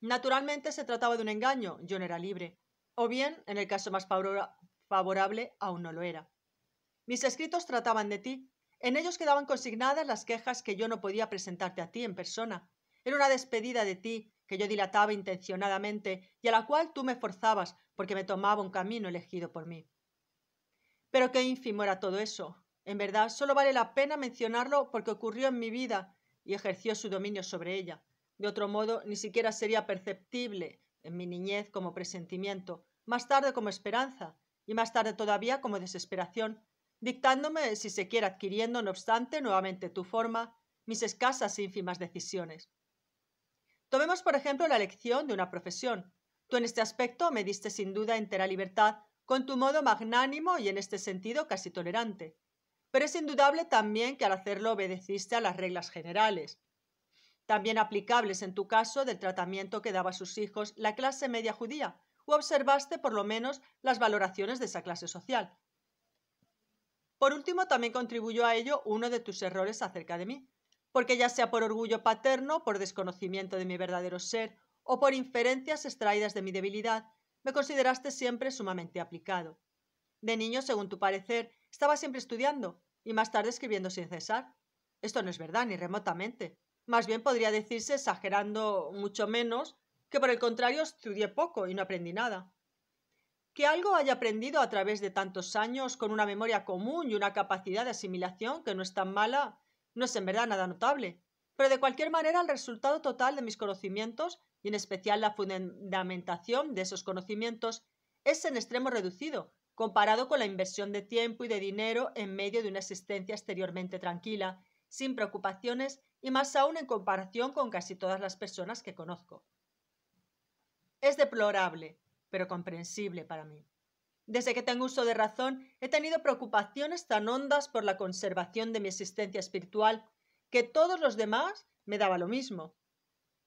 Naturalmente se trataba de un engaño, yo no era libre, o bien, en el caso más favorable, aún no lo era. Mis escritos trataban de ti. En ellos quedaban consignadas las quejas que yo no podía presentarte a ti en persona. Era una despedida de ti que yo dilataba intencionadamente y a la cual tú me forzabas porque me tomaba un camino elegido por mí. Pero qué ínfimo era todo eso. En verdad, solo vale la pena mencionarlo porque ocurrió en mi vida y ejerció su dominio sobre ella. De otro modo, ni siquiera sería perceptible en mi niñez como presentimiento, más tarde como esperanza y más tarde todavía como desesperación, dictándome, si se quiere adquiriendo, no obstante, nuevamente tu forma, mis escasas e ínfimas decisiones. Tomemos, por ejemplo, la elección de una profesión. Tú en este aspecto me diste sin duda entera libertad, con tu modo magnánimo y en este sentido casi tolerante. Pero es indudable también que al hacerlo obedeciste a las reglas generales, también aplicables en tu caso del tratamiento que daba a sus hijos la clase media judía, o observaste por lo menos las valoraciones de esa clase social. Por último, también contribuyó a ello uno de tus errores acerca de mí, porque ya sea por orgullo paterno, por desconocimiento de mi verdadero ser o por inferencias extraídas de mi debilidad, me consideraste siempre sumamente aplicado. De niño, según tu parecer, estaba siempre estudiando y más tarde escribiendo sin cesar. Esto no es verdad ni remotamente. Más bien podría decirse, exagerando mucho menos, que por el contrario estudié poco y no aprendí nada que algo haya aprendido a través de tantos años con una memoria común y una capacidad de asimilación que no es tan mala, no es en verdad nada notable. Pero de cualquier manera, el resultado total de mis conocimientos, y en especial la fundamentación de esos conocimientos, es en extremo reducido, comparado con la inversión de tiempo y de dinero en medio de una existencia exteriormente tranquila, sin preocupaciones y más aún en comparación con casi todas las personas que conozco. Es deplorable, pero comprensible para mí. Desde que tengo uso de razón, he tenido preocupaciones tan hondas por la conservación de mi existencia espiritual que todos los demás me daba lo mismo.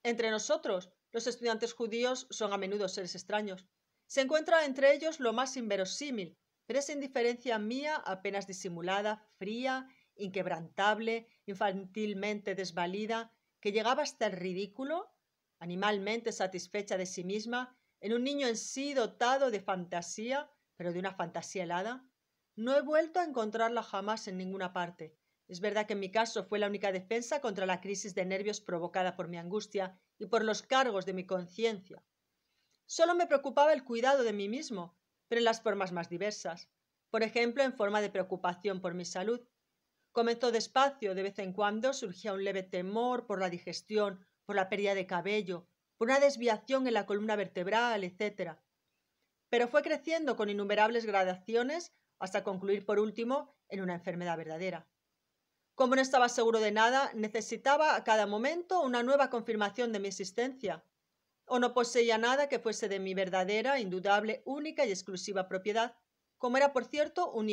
Entre nosotros, los estudiantes judíos son a menudo seres extraños. Se encuentra entre ellos lo más inverosímil, pero esa indiferencia mía apenas disimulada, fría, inquebrantable, infantilmente desvalida, que llegaba hasta el ridículo, animalmente satisfecha de sí misma, en un niño en sí dotado de fantasía, pero de una fantasía helada? No he vuelto a encontrarla jamás en ninguna parte. Es verdad que en mi caso fue la única defensa contra la crisis de nervios provocada por mi angustia y por los cargos de mi conciencia. Solo me preocupaba el cuidado de mí mismo, pero en las formas más diversas. Por ejemplo, en forma de preocupación por mi salud. Comenzó despacio, de vez en cuando surgía un leve temor por la digestión, por la pérdida de cabello, una desviación en la columna vertebral, etc. Pero fue creciendo con innumerables gradaciones hasta concluir por último en una enfermedad verdadera. Como no estaba seguro de nada, necesitaba a cada momento una nueva confirmación de mi existencia, o no poseía nada que fuese de mi verdadera, indudable, única y exclusiva propiedad, como era, por cierto, un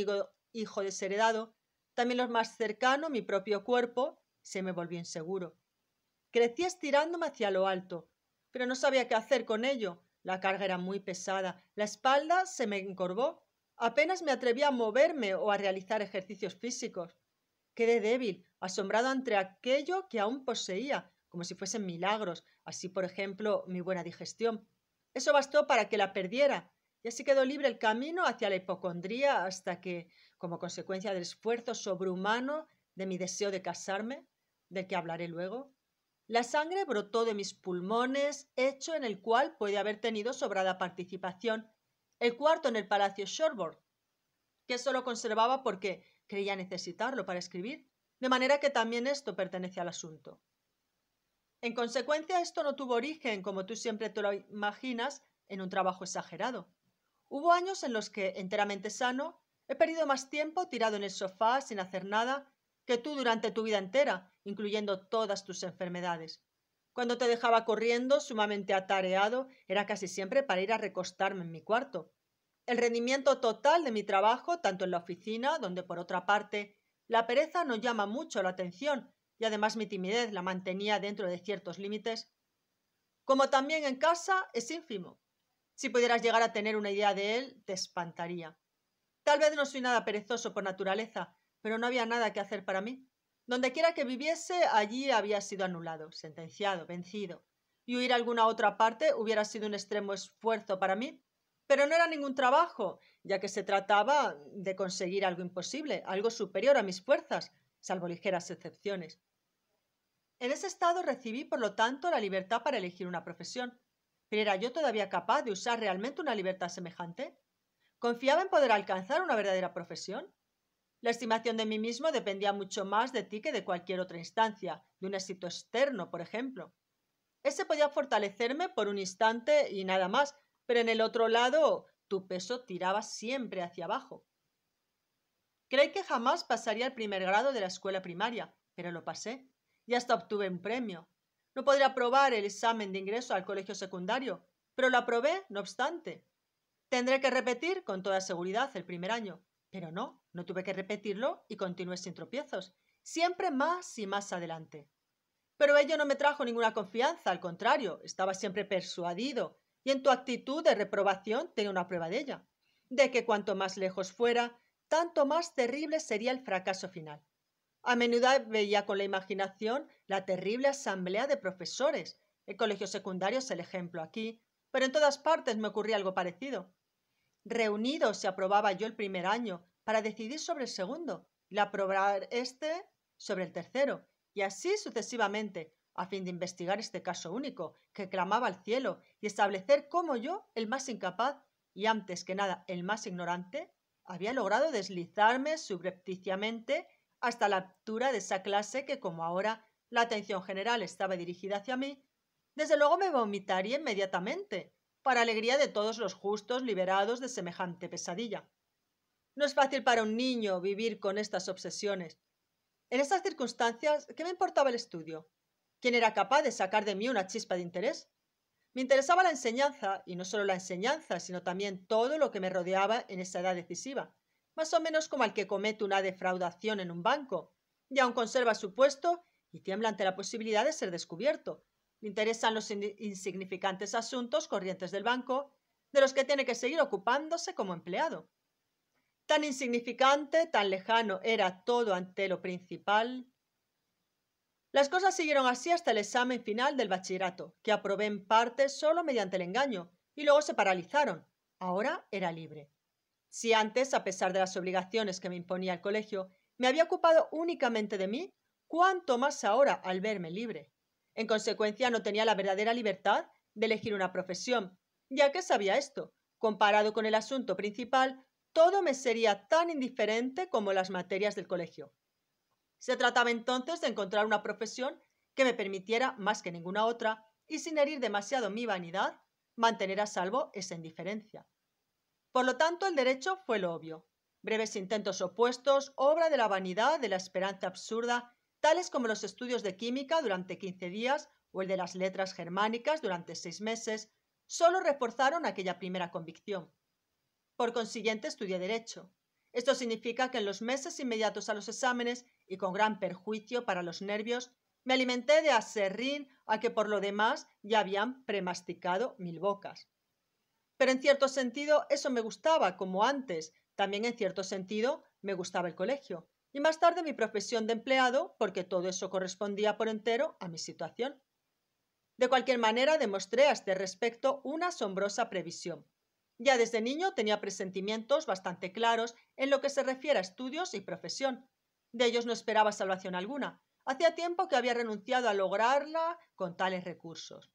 hijo desheredado, también lo más cercano, mi propio cuerpo, se me volvió inseguro. Crecí estirándome hacia lo alto, pero no sabía qué hacer con ello. La carga era muy pesada, la espalda se me encorvó. Apenas me atreví a moverme o a realizar ejercicios físicos. Quedé débil, asombrado ante aquello que aún poseía, como si fuesen milagros, así por ejemplo mi buena digestión. Eso bastó para que la perdiera, y así quedó libre el camino hacia la hipocondría hasta que, como consecuencia del esfuerzo sobrehumano de mi deseo de casarme, del que hablaré luego, la sangre brotó de mis pulmones, hecho en el cual puede haber tenido sobrada participación el cuarto en el Palacio Shoreboard, que solo conservaba porque creía necesitarlo para escribir, de manera que también esto pertenece al asunto. En consecuencia, esto no tuvo origen, como tú siempre te lo imaginas, en un trabajo exagerado. Hubo años en los que, enteramente sano, he perdido más tiempo tirado en el sofá sin hacer nada que tú durante tu vida entera, incluyendo todas tus enfermedades. Cuando te dejaba corriendo, sumamente atareado, era casi siempre para ir a recostarme en mi cuarto. El rendimiento total de mi trabajo, tanto en la oficina, donde por otra parte la pereza no llama mucho la atención, y además mi timidez la mantenía dentro de ciertos límites, como también en casa, es ínfimo. Si pudieras llegar a tener una idea de él, te espantaría. Tal vez no soy nada perezoso por naturaleza, pero no había nada que hacer para mí. Dondequiera que viviese, allí había sido anulado, sentenciado, vencido. Y huir a alguna otra parte hubiera sido un extremo esfuerzo para mí, pero no era ningún trabajo, ya que se trataba de conseguir algo imposible, algo superior a mis fuerzas, salvo ligeras excepciones. En ese estado recibí, por lo tanto, la libertad para elegir una profesión. ¿Pero era yo todavía capaz de usar realmente una libertad semejante? ¿Confiaba en poder alcanzar una verdadera profesión? La estimación de mí mismo dependía mucho más de ti que de cualquier otra instancia, de un éxito externo, por ejemplo. Ese podía fortalecerme por un instante y nada más, pero en el otro lado tu peso tiraba siempre hacia abajo. Creí que jamás pasaría el primer grado de la escuela primaria, pero lo pasé y hasta obtuve un premio. No podría aprobar el examen de ingreso al colegio secundario, pero lo aprobé, no obstante. Tendré que repetir con toda seguridad el primer año, pero no, no tuve que repetirlo y continué sin tropiezos, siempre más y más adelante. Pero ello no me trajo ninguna confianza, al contrario, estaba siempre persuadido, y en tu actitud de reprobación tenía una prueba de ella, de que cuanto más lejos fuera, tanto más terrible sería el fracaso final. A menudo veía con la imaginación la terrible asamblea de profesores. El colegio secundario es el ejemplo aquí, pero en todas partes me ocurría algo parecido. Reunidos se aprobaba yo el primer año para decidir sobre el segundo, y aprobar este sobre el tercero, y así sucesivamente, a fin de investigar este caso único que clamaba al cielo y establecer cómo yo, el más incapaz y antes que nada el más ignorante, había logrado deslizarme subrepticiamente hasta la altura de esa clase que, como ahora la atención general estaba dirigida hacia mí, desde luego me vomitaría inmediatamente, para alegría de todos los justos liberados de semejante pesadilla. No es fácil para un niño vivir con estas obsesiones. En esas circunstancias, ¿qué me importaba el estudio? ¿Quién era capaz de sacar de mí una chispa de interés? Me interesaba la enseñanza, y no solo la enseñanza, sino también todo lo que me rodeaba en esa edad decisiva, más o menos como el que comete una defraudación en un banco, y aún conserva su puesto y tiembla ante la posibilidad de ser descubierto, me interesan los insignificantes asuntos corrientes del banco, de los que tiene que seguir ocupándose como empleado. Tan insignificante, tan lejano era todo ante lo principal. Las cosas siguieron así hasta el examen final del bachillerato, que aprobé en parte solo mediante el engaño, y luego se paralizaron. Ahora era libre. Si antes, a pesar de las obligaciones que me imponía el colegio, me había ocupado únicamente de mí, cuánto más ahora al verme libre. En consecuencia, no tenía la verdadera libertad de elegir una profesión, ya que sabía esto. Comparado con el asunto principal, todo me sería tan indiferente como las materias del colegio. Se trataba entonces de encontrar una profesión que me permitiera, más que ninguna otra, y sin herir demasiado mi vanidad, mantener a salvo esa indiferencia. Por lo tanto, el derecho fue lo obvio. Breves intentos opuestos, obra de la vanidad, de la esperanza absurda tales como los estudios de química durante 15 días o el de las letras germánicas durante seis meses, solo reforzaron aquella primera convicción. Por consiguiente, estudié derecho. Esto significa que en los meses inmediatos a los exámenes, y con gran perjuicio para los nervios, me alimenté de aserrín a que por lo demás ya habían premasticado mil bocas. Pero en cierto sentido eso me gustaba, como antes, también en cierto sentido me gustaba el colegio, y más tarde mi profesión de empleado, porque todo eso correspondía por entero a mi situación. De cualquier manera, demostré a este respecto una asombrosa previsión. Ya desde niño tenía presentimientos bastante claros en lo que se refiere a estudios y profesión. De ellos no esperaba salvación alguna. Hacía tiempo que había renunciado a lograrla con tales recursos.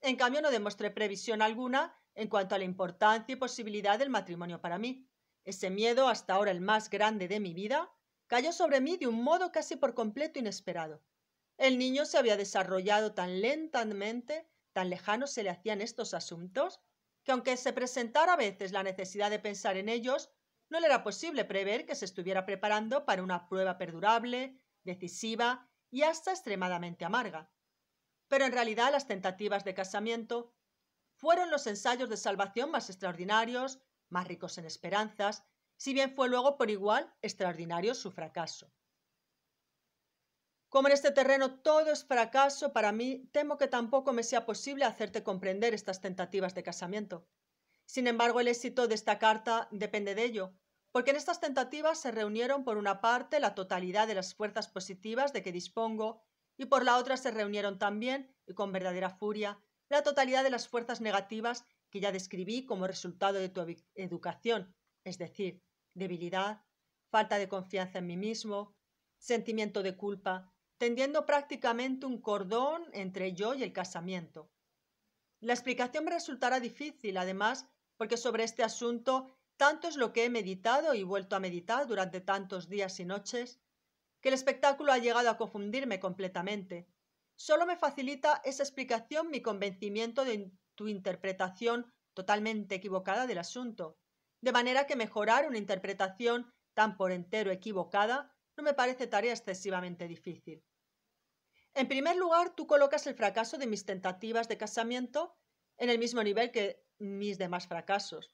En cambio, no demostré previsión alguna en cuanto a la importancia y posibilidad del matrimonio para mí. Ese miedo, hasta ahora el más grande de mi vida, cayó sobre mí de un modo casi por completo inesperado. El niño se había desarrollado tan lentamente, tan lejano se le hacían estos asuntos, que aunque se presentara a veces la necesidad de pensar en ellos, no le era posible prever que se estuviera preparando para una prueba perdurable, decisiva y hasta extremadamente amarga. Pero en realidad las tentativas de casamiento fueron los ensayos de salvación más extraordinarios, más ricos en esperanzas, si bien fue luego por igual extraordinario su fracaso. Como en este terreno todo es fracaso, para mí temo que tampoco me sea posible hacerte comprender estas tentativas de casamiento. Sin embargo, el éxito de esta carta depende de ello, porque en estas tentativas se reunieron por una parte la totalidad de las fuerzas positivas de que dispongo y por la otra se reunieron también, y con verdadera furia, la totalidad de las fuerzas negativas que ya describí como resultado de tu educación, es decir, debilidad, falta de confianza en mí mismo, sentimiento de culpa, tendiendo prácticamente un cordón entre yo y el casamiento. La explicación me resultará difícil, además, porque sobre este asunto tanto es lo que he meditado y vuelto a meditar durante tantos días y noches, que el espectáculo ha llegado a confundirme completamente. Solo me facilita esa explicación mi convencimiento de tu interpretación totalmente equivocada del asunto, de manera que mejorar una interpretación tan por entero equivocada no me parece tarea excesivamente difícil. En primer lugar, tú colocas el fracaso de mis tentativas de casamiento en el mismo nivel que mis demás fracasos.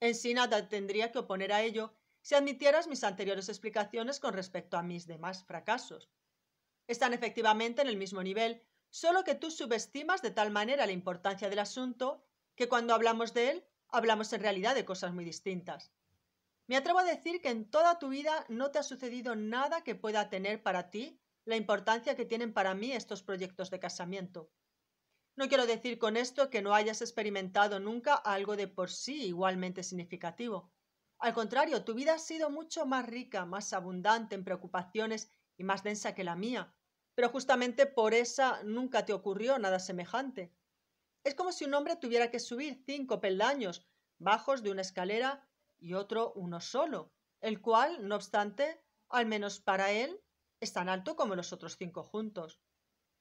En sí nada tendría que oponer a ello si admitieras mis anteriores explicaciones con respecto a mis demás fracasos. Están efectivamente en el mismo nivel, solo que tú subestimas de tal manera la importancia del asunto que cuando hablamos de él hablamos en realidad de cosas muy distintas. Me atrevo a decir que en toda tu vida no te ha sucedido nada que pueda tener para ti la importancia que tienen para mí estos proyectos de casamiento. No quiero decir con esto que no hayas experimentado nunca algo de por sí igualmente significativo. Al contrario, tu vida ha sido mucho más rica, más abundante en preocupaciones y más densa que la mía. Pero justamente por esa nunca te ocurrió nada semejante. Es como si un hombre tuviera que subir cinco peldaños bajos de una escalera y otro uno solo, el cual, no obstante, al menos para él, es tan alto como los otros cinco juntos.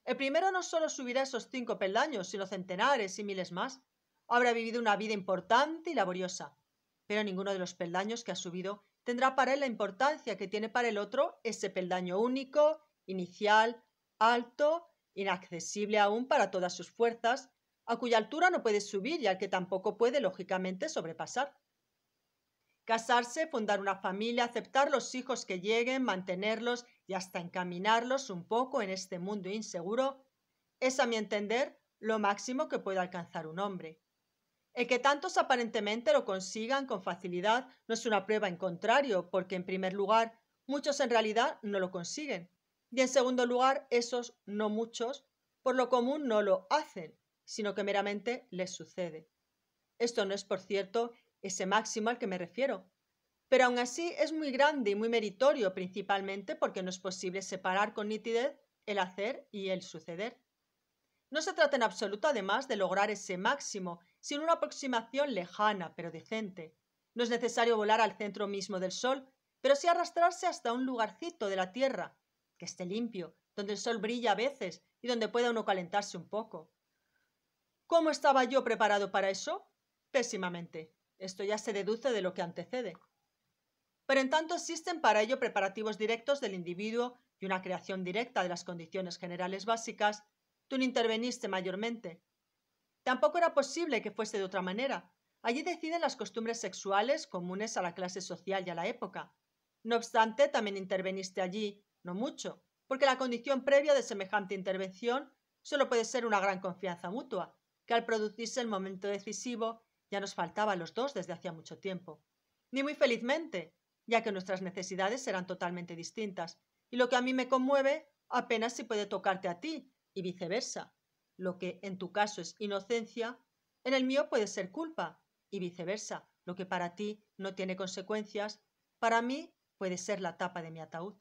El primero no solo subirá esos cinco peldaños, sino centenares y miles más. Habrá vivido una vida importante y laboriosa, pero ninguno de los peldaños que ha subido tendrá para él la importancia que tiene para el otro ese peldaño único, inicial, alto, inaccesible aún para todas sus fuerzas a cuya altura no puede subir y al que tampoco puede, lógicamente, sobrepasar. Casarse, fundar una familia, aceptar los hijos que lleguen, mantenerlos y hasta encaminarlos un poco en este mundo inseguro, es, a mi entender, lo máximo que puede alcanzar un hombre. El que tantos aparentemente lo consigan con facilidad no es una prueba en contrario, porque en primer lugar, muchos en realidad no lo consiguen. Y en segundo lugar, esos no muchos, por lo común no lo hacen sino que meramente les sucede. Esto no es, por cierto, ese máximo al que me refiero, pero aún así es muy grande y muy meritorio, principalmente porque no es posible separar con nitidez el hacer y el suceder. No se trata en absoluto, además, de lograr ese máximo, sino una aproximación lejana, pero decente. No es necesario volar al centro mismo del Sol, pero sí arrastrarse hasta un lugarcito de la Tierra, que esté limpio, donde el Sol brilla a veces y donde pueda uno calentarse un poco. ¿Cómo estaba yo preparado para eso? Pésimamente. Esto ya se deduce de lo que antecede. Pero en tanto existen para ello preparativos directos del individuo y una creación directa de las condiciones generales básicas, tú no interveniste mayormente. Tampoco era posible que fuese de otra manera. Allí deciden las costumbres sexuales comunes a la clase social y a la época. No obstante, también interveniste allí, no mucho, porque la condición previa de semejante intervención solo puede ser una gran confianza mutua, que al producirse el momento decisivo ya nos faltaba a los dos desde hacía mucho tiempo. Ni muy felizmente, ya que nuestras necesidades eran totalmente distintas, y lo que a mí me conmueve apenas si puede tocarte a ti, y viceversa. Lo que en tu caso es inocencia, en el mío puede ser culpa, y viceversa. Lo que para ti no tiene consecuencias, para mí puede ser la tapa de mi ataúd.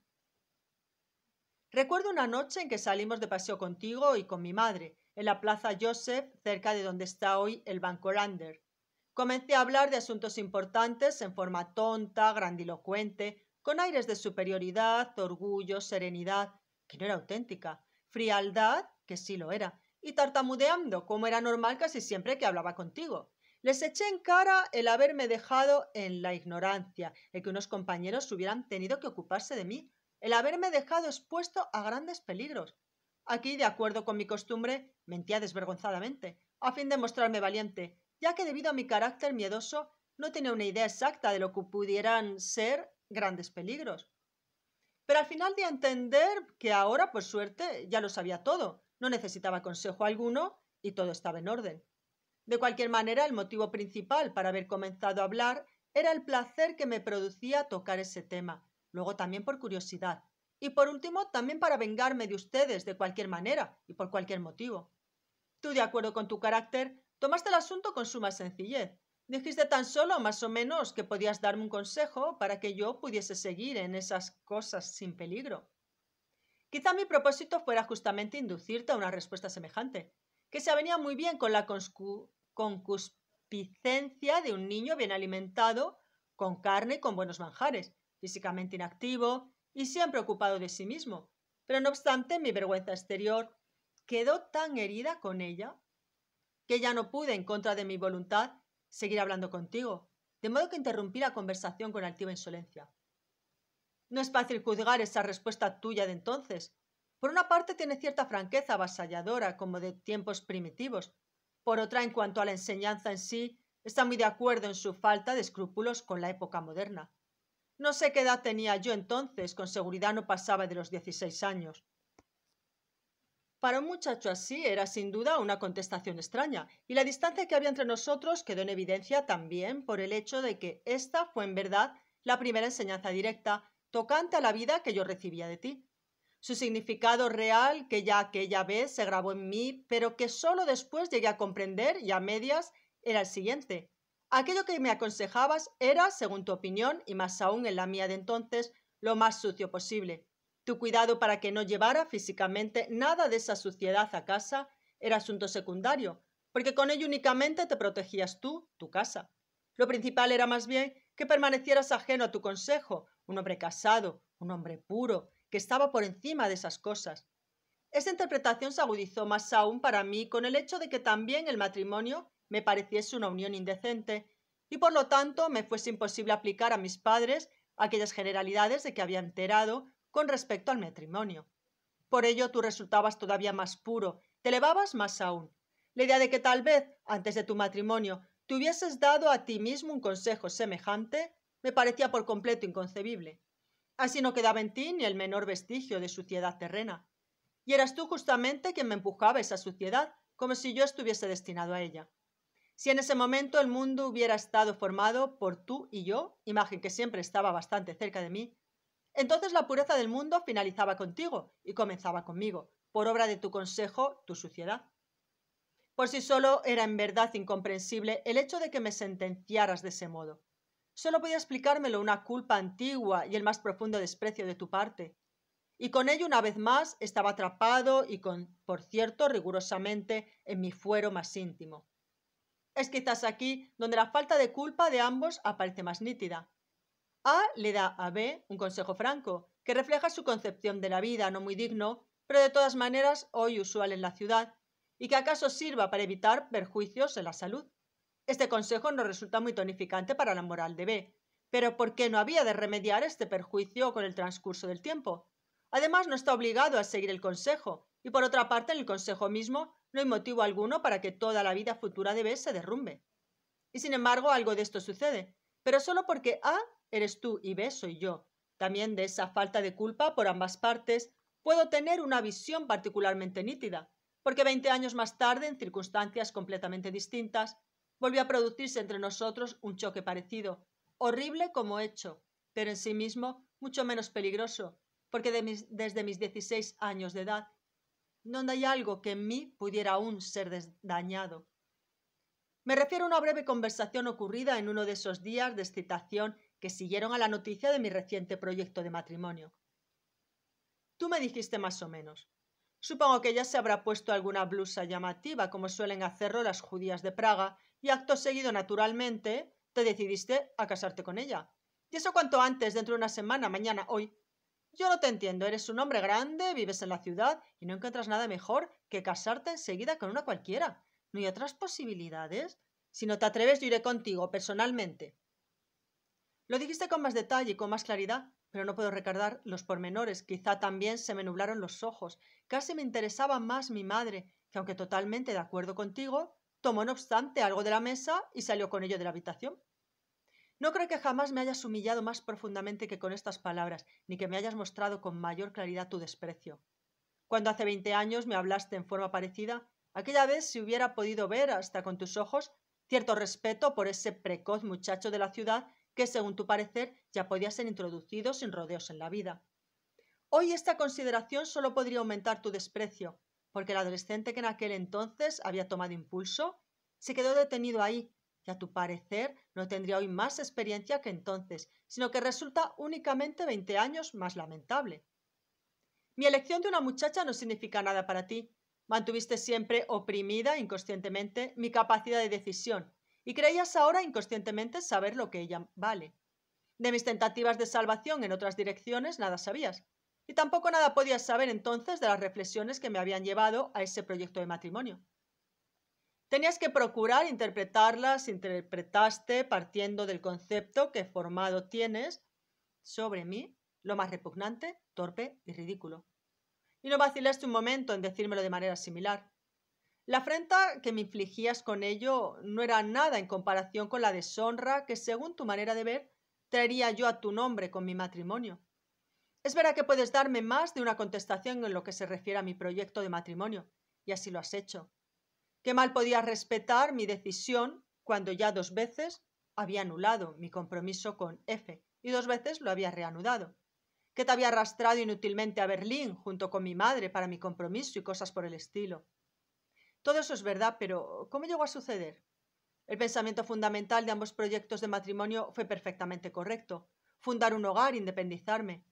Recuerdo una noche en que salimos de paseo contigo y con mi madre, en la Plaza Joseph, cerca de donde está hoy el Banco Lander. Comencé a hablar de asuntos importantes en forma tonta, grandilocuente, con aires de superioridad, orgullo, serenidad, que no era auténtica, frialdad, que sí lo era, y tartamudeando, como era normal casi siempre que hablaba contigo. Les eché en cara el haberme dejado en la ignorancia, el que unos compañeros hubieran tenido que ocuparse de mí, el haberme dejado expuesto a grandes peligros, Aquí, de acuerdo con mi costumbre, mentía desvergonzadamente, a fin de mostrarme valiente, ya que debido a mi carácter miedoso no tenía una idea exacta de lo que pudieran ser grandes peligros. Pero al final de entender que ahora, por suerte, ya lo sabía todo, no necesitaba consejo alguno y todo estaba en orden. De cualquier manera, el motivo principal para haber comenzado a hablar era el placer que me producía tocar ese tema, luego también por curiosidad, y por último, también para vengarme de ustedes de cualquier manera y por cualquier motivo. Tú, de acuerdo con tu carácter, tomaste el asunto con suma sencillez. Dijiste tan solo, más o menos, que podías darme un consejo para que yo pudiese seguir en esas cosas sin peligro. Quizá mi propósito fuera justamente inducirte a una respuesta semejante, que se avenía muy bien con la concupiscencia de un niño bien alimentado, con carne y con buenos manjares, físicamente inactivo, y siempre ocupado de sí mismo. Pero no obstante, mi vergüenza exterior quedó tan herida con ella que ya no pude, en contra de mi voluntad, seguir hablando contigo, de modo que interrumpí la conversación con altiva insolencia. No es fácil juzgar esa respuesta tuya de entonces. Por una parte tiene cierta franqueza avasalladora, como de tiempos primitivos. Por otra, en cuanto a la enseñanza en sí, está muy de acuerdo en su falta de escrúpulos con la época moderna. No sé qué edad tenía yo entonces, con seguridad no pasaba de los 16 años. Para un muchacho así era sin duda una contestación extraña, y la distancia que había entre nosotros quedó en evidencia también por el hecho de que esta fue en verdad la primera enseñanza directa tocante a la vida que yo recibía de ti. Su significado real, que ya aquella vez se grabó en mí, pero que solo después llegué a comprender y a medias, era el siguiente. Aquello que me aconsejabas era, según tu opinión, y más aún en la mía de entonces, lo más sucio posible. Tu cuidado para que no llevara físicamente nada de esa suciedad a casa era asunto secundario, porque con ello únicamente te protegías tú, tu casa. Lo principal era más bien que permanecieras ajeno a tu consejo, un hombre casado, un hombre puro, que estaba por encima de esas cosas. Esa interpretación se agudizó más aún para mí con el hecho de que también el matrimonio me pareciese una unión indecente, y por lo tanto me fuese imposible aplicar a mis padres aquellas generalidades de que había enterado con respecto al matrimonio. Por ello tú resultabas todavía más puro, te elevabas más aún. La idea de que tal vez, antes de tu matrimonio, te hubieses dado a ti mismo un consejo semejante, me parecía por completo inconcebible. Así no quedaba en ti ni el menor vestigio de suciedad terrena. Y eras tú justamente quien me empujaba esa suciedad, como si yo estuviese destinado a ella. Si en ese momento el mundo hubiera estado formado por tú y yo, imagen que siempre estaba bastante cerca de mí, entonces la pureza del mundo finalizaba contigo y comenzaba conmigo, por obra de tu consejo, tu suciedad. Por si solo era en verdad incomprensible el hecho de que me sentenciaras de ese modo. Solo podía explicármelo una culpa antigua y el más profundo desprecio de tu parte. Y con ello, una vez más, estaba atrapado y con, por cierto, rigurosamente en mi fuero más íntimo. Es quizás aquí donde la falta de culpa de ambos aparece más nítida. A le da a B un consejo franco, que refleja su concepción de la vida no muy digno, pero de todas maneras hoy usual en la ciudad, y que acaso sirva para evitar perjuicios en la salud. Este consejo no resulta muy tonificante para la moral de B, pero ¿por qué no había de remediar este perjuicio con el transcurso del tiempo? Además, no está obligado a seguir el consejo, y por otra parte, en el consejo mismo no hay motivo alguno para que toda la vida futura de B se derrumbe. Y sin embargo, algo de esto sucede, pero solo porque A eres tú y B soy yo. También de esa falta de culpa por ambas partes puedo tener una visión particularmente nítida, porque 20 años más tarde, en circunstancias completamente distintas, volvió a producirse entre nosotros un choque parecido, horrible como hecho, pero en sí mismo mucho menos peligroso, porque desde mis 16 años de edad donde hay algo que en mí pudiera aún ser dañado. Me refiero a una breve conversación ocurrida en uno de esos días de excitación que siguieron a la noticia de mi reciente proyecto de matrimonio. Tú me dijiste más o menos. Supongo que ya se habrá puesto alguna blusa llamativa, como suelen hacerlo las judías de Praga, y acto seguido, naturalmente, te decidiste a casarte con ella. Y eso cuanto antes, dentro de una semana, mañana, hoy. Yo no te entiendo, eres un hombre grande, vives en la ciudad y no encuentras nada mejor que casarte enseguida con una cualquiera. ¿No hay otras posibilidades? Si no te atreves, yo iré contigo, personalmente. Lo dijiste con más detalle y con más claridad, pero no puedo recordar los pormenores. Quizá también se me nublaron los ojos. Casi me interesaba más mi madre, que aunque totalmente de acuerdo contigo, tomó no obstante algo de la mesa y salió con ello de la habitación. No creo que jamás me hayas humillado más profundamente que con estas palabras, ni que me hayas mostrado con mayor claridad tu desprecio. Cuando hace veinte años me hablaste en forma parecida, aquella vez si hubiera podido ver hasta con tus ojos cierto respeto por ese precoz muchacho de la ciudad que, según tu parecer, ya podía ser introducido sin rodeos en la vida. Hoy esta consideración solo podría aumentar tu desprecio, porque el adolescente que en aquel entonces había tomado impulso se quedó detenido ahí, que a tu parecer no tendría hoy más experiencia que entonces, sino que resulta únicamente 20 años más lamentable. Mi elección de una muchacha no significa nada para ti. Mantuviste siempre oprimida inconscientemente mi capacidad de decisión y creías ahora inconscientemente saber lo que ella vale. De mis tentativas de salvación en otras direcciones nada sabías, y tampoco nada podías saber entonces de las reflexiones que me habían llevado a ese proyecto de matrimonio. Tenías que procurar interpretarlas, interpretaste partiendo del concepto que formado tienes sobre mí, lo más repugnante, torpe y ridículo. Y no vacilaste un momento en decírmelo de manera similar. La afrenta que me infligías con ello no era nada en comparación con la deshonra que, según tu manera de ver, traería yo a tu nombre con mi matrimonio. Es verdad que puedes darme más de una contestación en lo que se refiere a mi proyecto de matrimonio, y así lo has hecho. ¿Qué mal podía respetar mi decisión cuando ya dos veces había anulado mi compromiso con F y dos veces lo había reanudado? ¿Qué te había arrastrado inútilmente a Berlín junto con mi madre para mi compromiso y cosas por el estilo? Todo eso es verdad, pero ¿cómo llegó a suceder? El pensamiento fundamental de ambos proyectos de matrimonio fue perfectamente correcto. Fundar un hogar, independizarme.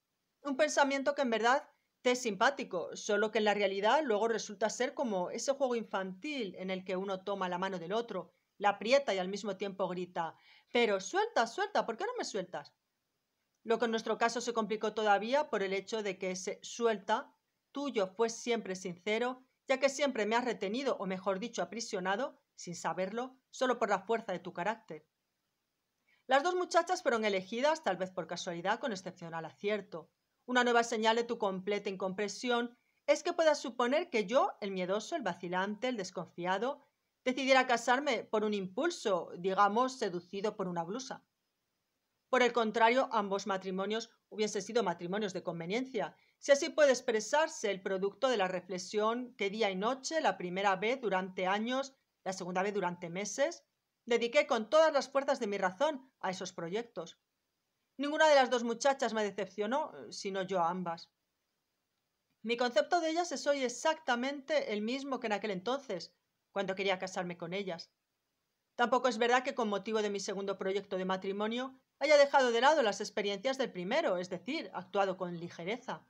Un pensamiento que en verdad te es simpático, solo que en la realidad luego resulta ser como ese juego infantil en el que uno toma la mano del otro, la aprieta y al mismo tiempo grita, pero suelta, suelta, ¿por qué no me sueltas? Lo que en nuestro caso se complicó todavía por el hecho de que ese suelta tuyo fue siempre sincero, ya que siempre me has retenido, o mejor dicho, aprisionado, sin saberlo, solo por la fuerza de tu carácter. Las dos muchachas fueron elegidas, tal vez por casualidad, con excepcional acierto. Una nueva señal de tu completa incompresión es que puedas suponer que yo, el miedoso, el vacilante, el desconfiado, decidiera casarme por un impulso, digamos, seducido por una blusa. Por el contrario, ambos matrimonios hubiesen sido matrimonios de conveniencia, si así puede expresarse el producto de la reflexión que día y noche, la primera vez durante años, la segunda vez durante meses, dediqué con todas las fuerzas de mi razón a esos proyectos. Ninguna de las dos muchachas me decepcionó, eh, sino yo a ambas. Mi concepto de ellas es hoy exactamente el mismo que en aquel entonces, cuando quería casarme con ellas. Tampoco es verdad que con motivo de mi segundo proyecto de matrimonio haya dejado de lado las experiencias del primero, es decir, actuado con ligereza.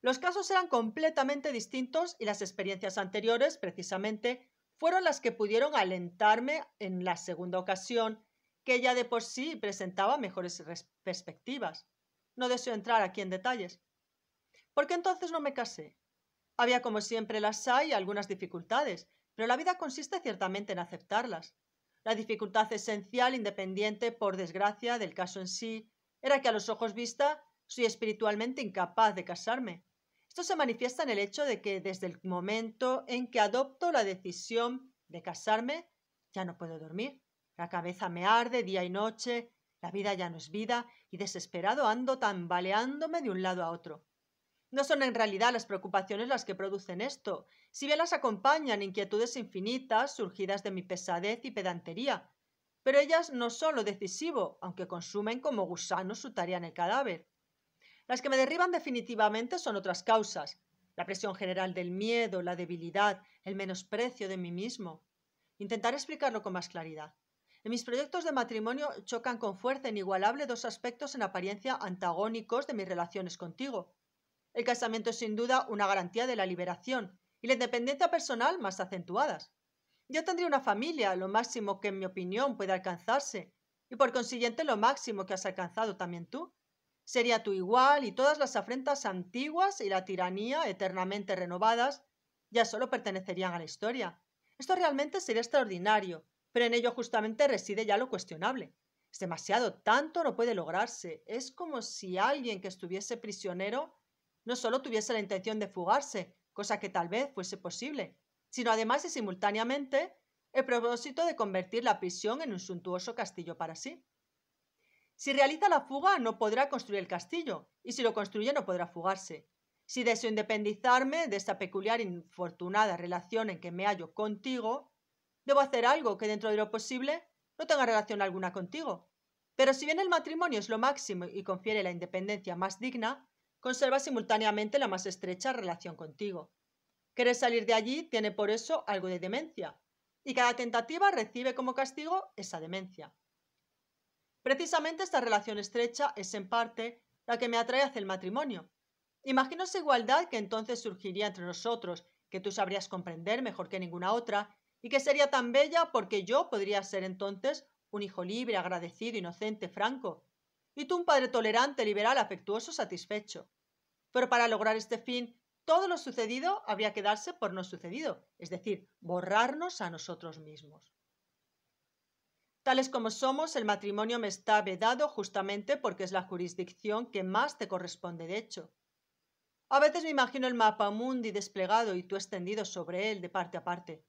Los casos eran completamente distintos y las experiencias anteriores, precisamente, fueron las que pudieron alentarme en la segunda ocasión que ella de por sí presentaba mejores perspectivas. No deseo entrar aquí en detalles. ¿Por qué entonces no me casé? Había, como siempre las hay, algunas dificultades, pero la vida consiste ciertamente en aceptarlas. La dificultad esencial, independiente, por desgracia, del caso en sí, era que a los ojos vista soy espiritualmente incapaz de casarme. Esto se manifiesta en el hecho de que desde el momento en que adopto la decisión de casarme, ya no puedo dormir. La cabeza me arde día y noche, la vida ya no es vida, y desesperado ando tambaleándome de un lado a otro. No son en realidad las preocupaciones las que producen esto, si bien las acompañan inquietudes infinitas surgidas de mi pesadez y pedantería, pero ellas no son lo decisivo, aunque consumen como gusanos su tarea en el cadáver. Las que me derriban definitivamente son otras causas, la presión general del miedo, la debilidad, el menosprecio de mí mismo. Intentaré explicarlo con más claridad mis proyectos de matrimonio chocan con fuerza e inigualable dos aspectos en apariencia antagónicos de mis relaciones contigo. El casamiento es sin duda una garantía de la liberación y la independencia personal más acentuadas. Yo tendría una familia, lo máximo que en mi opinión puede alcanzarse, y por consiguiente lo máximo que has alcanzado también tú. Sería tu igual y todas las afrentas antiguas y la tiranía eternamente renovadas ya solo pertenecerían a la historia. Esto realmente sería extraordinario pero en ello justamente reside ya lo cuestionable. Es demasiado, tanto no puede lograrse. Es como si alguien que estuviese prisionero no solo tuviese la intención de fugarse, cosa que tal vez fuese posible, sino además y simultáneamente el propósito de convertir la prisión en un suntuoso castillo para sí. Si realiza la fuga, no podrá construir el castillo, y si lo construye, no podrá fugarse. Si deseo independizarme de esta peculiar infortunada relación en que me hallo contigo, Debo hacer algo que dentro de lo posible no tenga relación alguna contigo. Pero si bien el matrimonio es lo máximo y confiere la independencia más digna, conserva simultáneamente la más estrecha relación contigo. Querer salir de allí tiene por eso algo de demencia, y cada tentativa recibe como castigo esa demencia. Precisamente esta relación estrecha es en parte la que me atrae hacia el matrimonio. Imagino esa igualdad que entonces surgiría entre nosotros, que tú sabrías comprender mejor que ninguna otra, y que sería tan bella porque yo podría ser entonces un hijo libre, agradecido, inocente, franco, y tú un padre tolerante, liberal, afectuoso, satisfecho. Pero para lograr este fin, todo lo sucedido habría que darse por no sucedido, es decir, borrarnos a nosotros mismos. Tales como somos, el matrimonio me está vedado justamente porque es la jurisdicción que más te corresponde de hecho. A veces me imagino el mapa mundi desplegado y tú extendido sobre él de parte a parte,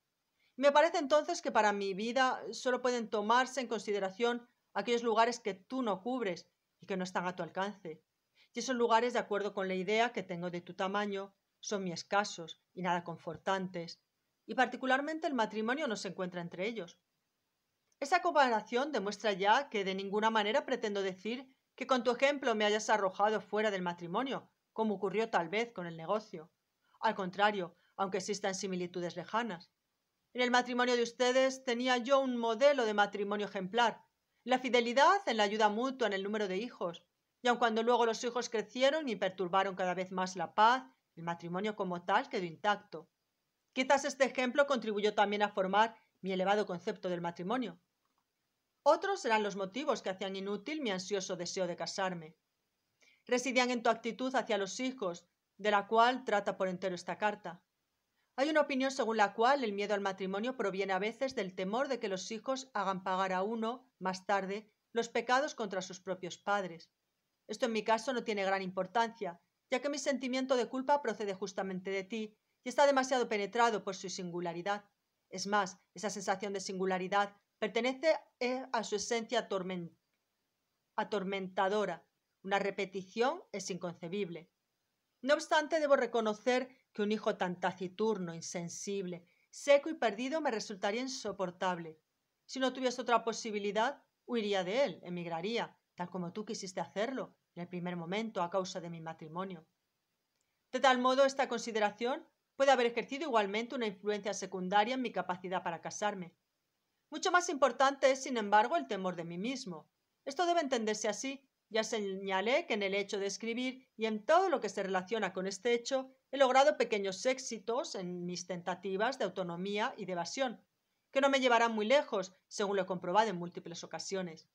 me parece entonces que para mi vida solo pueden tomarse en consideración aquellos lugares que tú no cubres y que no están a tu alcance. Y esos lugares, de acuerdo con la idea que tengo de tu tamaño, son muy escasos y nada confortantes, y particularmente el matrimonio no se encuentra entre ellos. Esa comparación demuestra ya que de ninguna manera pretendo decir que con tu ejemplo me hayas arrojado fuera del matrimonio, como ocurrió tal vez con el negocio. Al contrario, aunque existan similitudes lejanas. En el matrimonio de ustedes tenía yo un modelo de matrimonio ejemplar, la fidelidad en la ayuda mutua en el número de hijos, y aun cuando luego los hijos crecieron y perturbaron cada vez más la paz, el matrimonio como tal quedó intacto. Quizás este ejemplo contribuyó también a formar mi elevado concepto del matrimonio. Otros eran los motivos que hacían inútil mi ansioso deseo de casarme. Residían en tu actitud hacia los hijos, de la cual trata por entero esta carta. Hay una opinión según la cual el miedo al matrimonio proviene a veces del temor de que los hijos hagan pagar a uno, más tarde, los pecados contra sus propios padres. Esto en mi caso no tiene gran importancia, ya que mi sentimiento de culpa procede justamente de ti y está demasiado penetrado por su singularidad. Es más, esa sensación de singularidad pertenece eh, a su esencia atormentadora. Una repetición es inconcebible. No obstante, debo reconocer que un hijo tan taciturno, insensible, seco y perdido me resultaría insoportable. Si no tuviese otra posibilidad, huiría de él, emigraría, tal como tú quisiste hacerlo en el primer momento a causa de mi matrimonio. De tal modo, esta consideración puede haber ejercido igualmente una influencia secundaria en mi capacidad para casarme. Mucho más importante es, sin embargo, el temor de mí mismo. Esto debe entenderse así, ya señalé que en el hecho de escribir y en todo lo que se relaciona con este hecho he logrado pequeños éxitos en mis tentativas de autonomía y de evasión, que no me llevarán muy lejos, según lo he comprobado en múltiples ocasiones.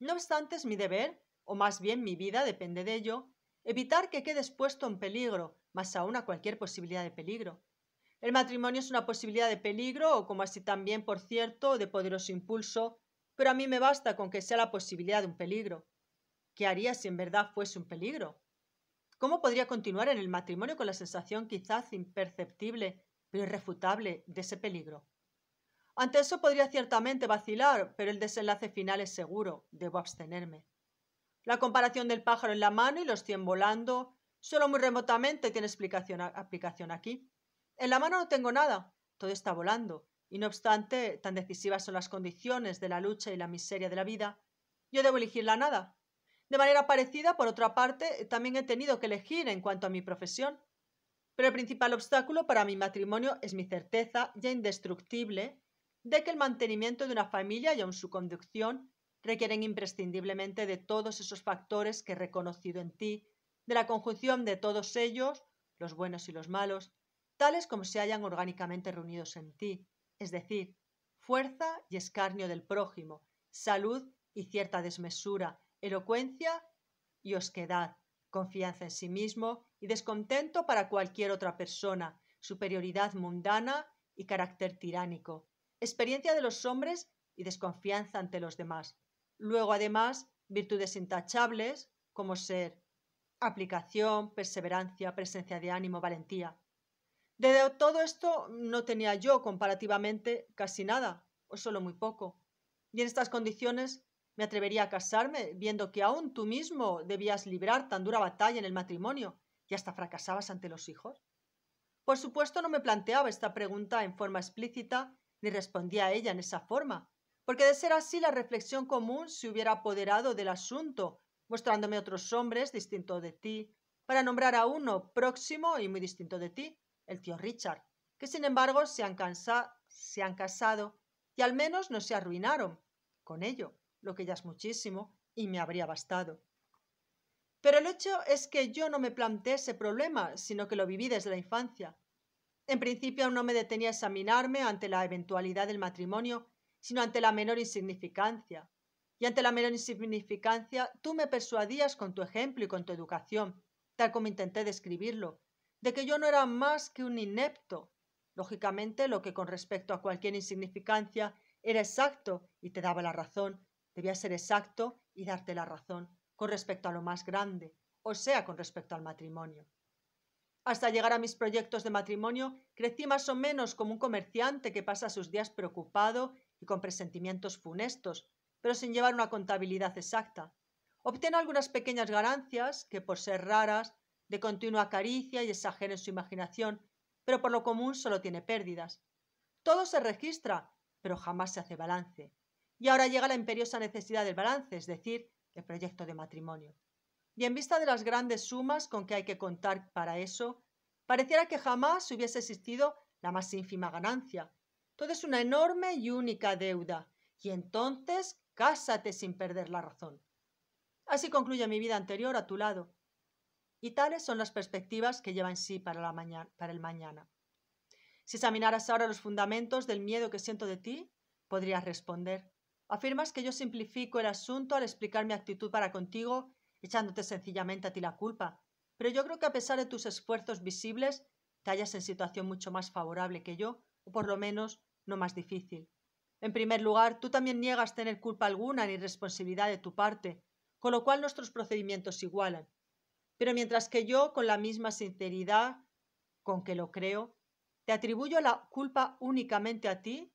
No obstante, es mi deber, o más bien mi vida depende de ello, evitar que quede expuesto en peligro, más aún a cualquier posibilidad de peligro. El matrimonio es una posibilidad de peligro, o como así también, por cierto, de poderoso impulso, pero a mí me basta con que sea la posibilidad de un peligro. ¿Qué haría si en verdad fuese un peligro? ¿Cómo podría continuar en el matrimonio con la sensación quizás imperceptible, pero irrefutable, de ese peligro? Ante eso podría ciertamente vacilar, pero el desenlace final es seguro, debo abstenerme. La comparación del pájaro en la mano y los cien volando solo muy remotamente tiene explicación, aplicación aquí. En la mano no tengo nada, todo está volando, y no obstante, tan decisivas son las condiciones de la lucha y la miseria de la vida, yo debo elegir la nada. De manera parecida, por otra parte, también he tenido que elegir en cuanto a mi profesión. Pero el principal obstáculo para mi matrimonio es mi certeza, ya indestructible, de que el mantenimiento de una familia y aun su conducción requieren imprescindiblemente de todos esos factores que he reconocido en ti, de la conjunción de todos ellos, los buenos y los malos, tales como se hayan orgánicamente reunidos en ti, es decir, fuerza y escarnio del prójimo, salud y cierta desmesura, elocuencia y osquedad, confianza en sí mismo y descontento para cualquier otra persona, superioridad mundana y carácter tiránico, experiencia de los hombres y desconfianza ante los demás. Luego, además, virtudes intachables como ser aplicación, perseverancia, presencia de ánimo, valentía. De todo esto no tenía yo comparativamente casi nada, o solo muy poco. Y en estas condiciones me atrevería a casarme, viendo que aún tú mismo debías librar tan dura batalla en el matrimonio y hasta fracasabas ante los hijos. Por supuesto no me planteaba esta pregunta en forma explícita ni respondía a ella en esa forma, porque de ser así la reflexión común se hubiera apoderado del asunto, mostrándome otros hombres distintos de ti, para nombrar a uno próximo y muy distinto de ti, el tío Richard, que sin embargo se han, se han casado y al menos no se arruinaron con ello, lo que ya es muchísimo y me habría bastado. Pero el hecho es que yo no me planteé ese problema, sino que lo viví desde la infancia. En principio aún no me detenía a examinarme ante la eventualidad del matrimonio, sino ante la menor insignificancia. Y ante la menor insignificancia tú me persuadías con tu ejemplo y con tu educación, tal como intenté describirlo, de que yo no era más que un inepto. Lógicamente, lo que con respecto a cualquier insignificancia era exacto y te daba la razón, debía ser exacto y darte la razón con respecto a lo más grande, o sea, con respecto al matrimonio. Hasta llegar a mis proyectos de matrimonio, crecí más o menos como un comerciante que pasa sus días preocupado y con presentimientos funestos, pero sin llevar una contabilidad exacta. Obtiene algunas pequeñas ganancias que, por ser raras, de continua caricia y exagera en su imaginación, pero por lo común solo tiene pérdidas. Todo se registra, pero jamás se hace balance. Y ahora llega la imperiosa necesidad del balance, es decir, el proyecto de matrimonio. Y en vista de las grandes sumas con que hay que contar para eso, pareciera que jamás hubiese existido la más ínfima ganancia. Todo es una enorme y única deuda. Y entonces, cásate sin perder la razón. Así concluye mi vida anterior a tu lado, y tales son las perspectivas que lleva en sí para, la mañana, para el mañana. Si examinaras ahora los fundamentos del miedo que siento de ti, podrías responder. Afirmas que yo simplifico el asunto al explicar mi actitud para contigo, echándote sencillamente a ti la culpa. Pero yo creo que a pesar de tus esfuerzos visibles, te hallas en situación mucho más favorable que yo, o por lo menos no más difícil. En primer lugar, tú también niegas tener culpa alguna ni responsabilidad de tu parte, con lo cual nuestros procedimientos igualan. Pero mientras que yo, con la misma sinceridad con que lo creo, te atribuyo la culpa únicamente a ti,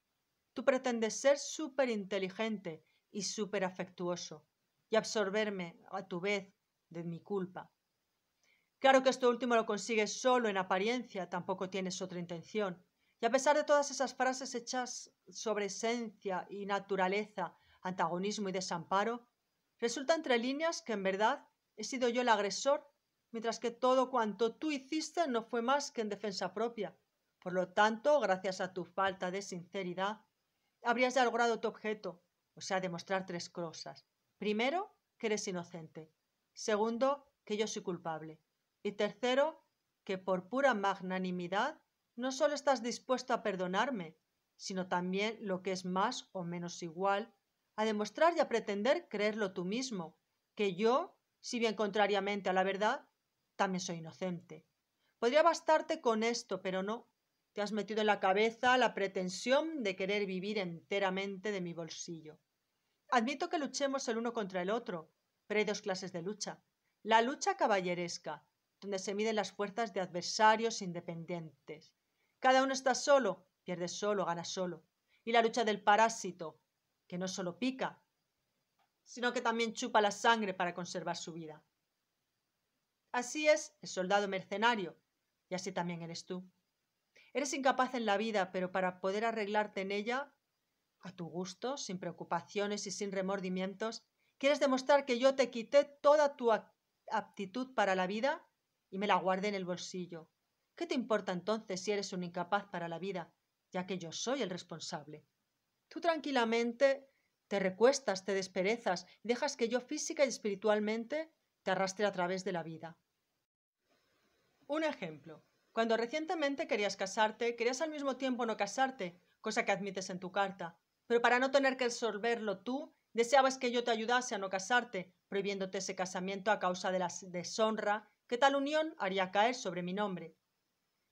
tú pretendes ser súper inteligente y súper afectuoso y absorberme a tu vez de mi culpa. Claro que esto último lo consigues solo en apariencia, tampoco tienes otra intención. Y a pesar de todas esas frases hechas sobre esencia y naturaleza, antagonismo y desamparo, resulta entre líneas que en verdad he sido yo el agresor mientras que todo cuanto tú hiciste no fue más que en defensa propia. Por lo tanto, gracias a tu falta de sinceridad, habrías ya logrado tu objeto, o sea, demostrar tres cosas. Primero, que eres inocente. Segundo, que yo soy culpable. Y tercero, que por pura magnanimidad no solo estás dispuesto a perdonarme, sino también lo que es más o menos igual, a demostrar y a pretender creerlo tú mismo, que yo, si bien contrariamente a la verdad, también soy inocente. Podría bastarte con esto, pero no. Te has metido en la cabeza la pretensión de querer vivir enteramente de mi bolsillo. Admito que luchemos el uno contra el otro, pero hay dos clases de lucha. La lucha caballeresca, donde se miden las fuerzas de adversarios independientes. Cada uno está solo, pierde solo, gana solo. Y la lucha del parásito, que no solo pica, sino que también chupa la sangre para conservar su vida. Así es el soldado mercenario, y así también eres tú. Eres incapaz en la vida, pero para poder arreglarte en ella, a tu gusto, sin preocupaciones y sin remordimientos, ¿quieres demostrar que yo te quité toda tu aptitud para la vida y me la guardé en el bolsillo? ¿Qué te importa entonces si eres un incapaz para la vida, ya que yo soy el responsable? Tú tranquilamente te recuestas, te desperezas, dejas que yo física y espiritualmente te arrastre a través de la vida. Un ejemplo. Cuando recientemente querías casarte, querías al mismo tiempo no casarte, cosa que admites en tu carta, pero para no tener que resolverlo tú, deseabas que yo te ayudase a no casarte, prohibiéndote ese casamiento a causa de la deshonra que tal unión haría caer sobre mi nombre.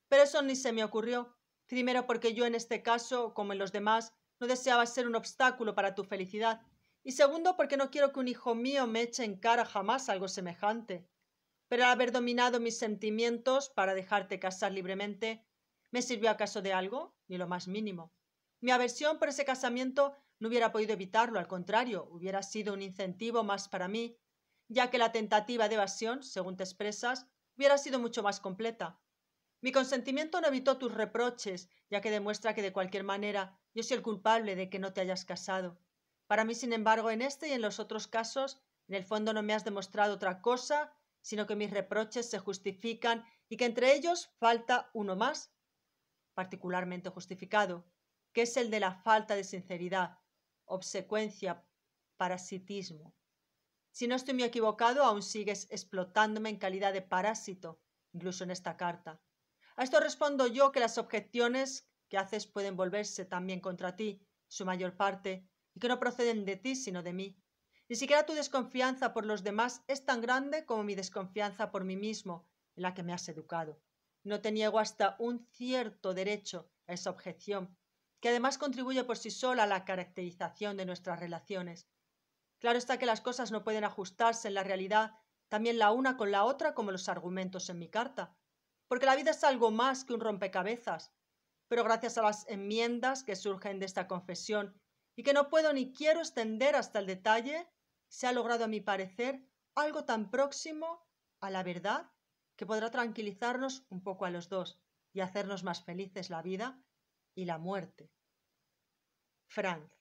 Pero eso ni se me ocurrió, primero porque yo en este caso, como en los demás, no deseaba ser un obstáculo para tu felicidad, y segundo, porque no quiero que un hijo mío me eche en cara jamás algo semejante. Pero al haber dominado mis sentimientos para dejarte casar libremente, ¿me sirvió acaso de algo? Ni lo más mínimo. Mi aversión por ese casamiento no hubiera podido evitarlo, al contrario, hubiera sido un incentivo más para mí, ya que la tentativa de evasión, según te expresas, hubiera sido mucho más completa. Mi consentimiento no evitó tus reproches, ya que demuestra que de cualquier manera yo soy el culpable de que no te hayas casado. Para mí, sin embargo, en este y en los otros casos, en el fondo no me has demostrado otra cosa, sino que mis reproches se justifican y que entre ellos falta uno más, particularmente justificado, que es el de la falta de sinceridad, obsecuencia, parasitismo. Si no estoy muy equivocado, aún sigues explotándome en calidad de parásito, incluso en esta carta. A esto respondo yo que las objeciones que haces pueden volverse también contra ti, su mayor parte, y que no proceden de ti sino de mí. Ni siquiera tu desconfianza por los demás es tan grande como mi desconfianza por mí mismo, en la que me has educado. No te niego hasta un cierto derecho a esa objeción, que además contribuye por sí sola a la caracterización de nuestras relaciones. Claro está que las cosas no pueden ajustarse en la realidad también la una con la otra como los argumentos en mi carta, porque la vida es algo más que un rompecabezas, pero gracias a las enmiendas que surgen de esta confesión y que no puedo ni quiero extender hasta el detalle, se ha logrado a mi parecer algo tan próximo a la verdad que podrá tranquilizarnos un poco a los dos y hacernos más felices la vida y la muerte. Frank.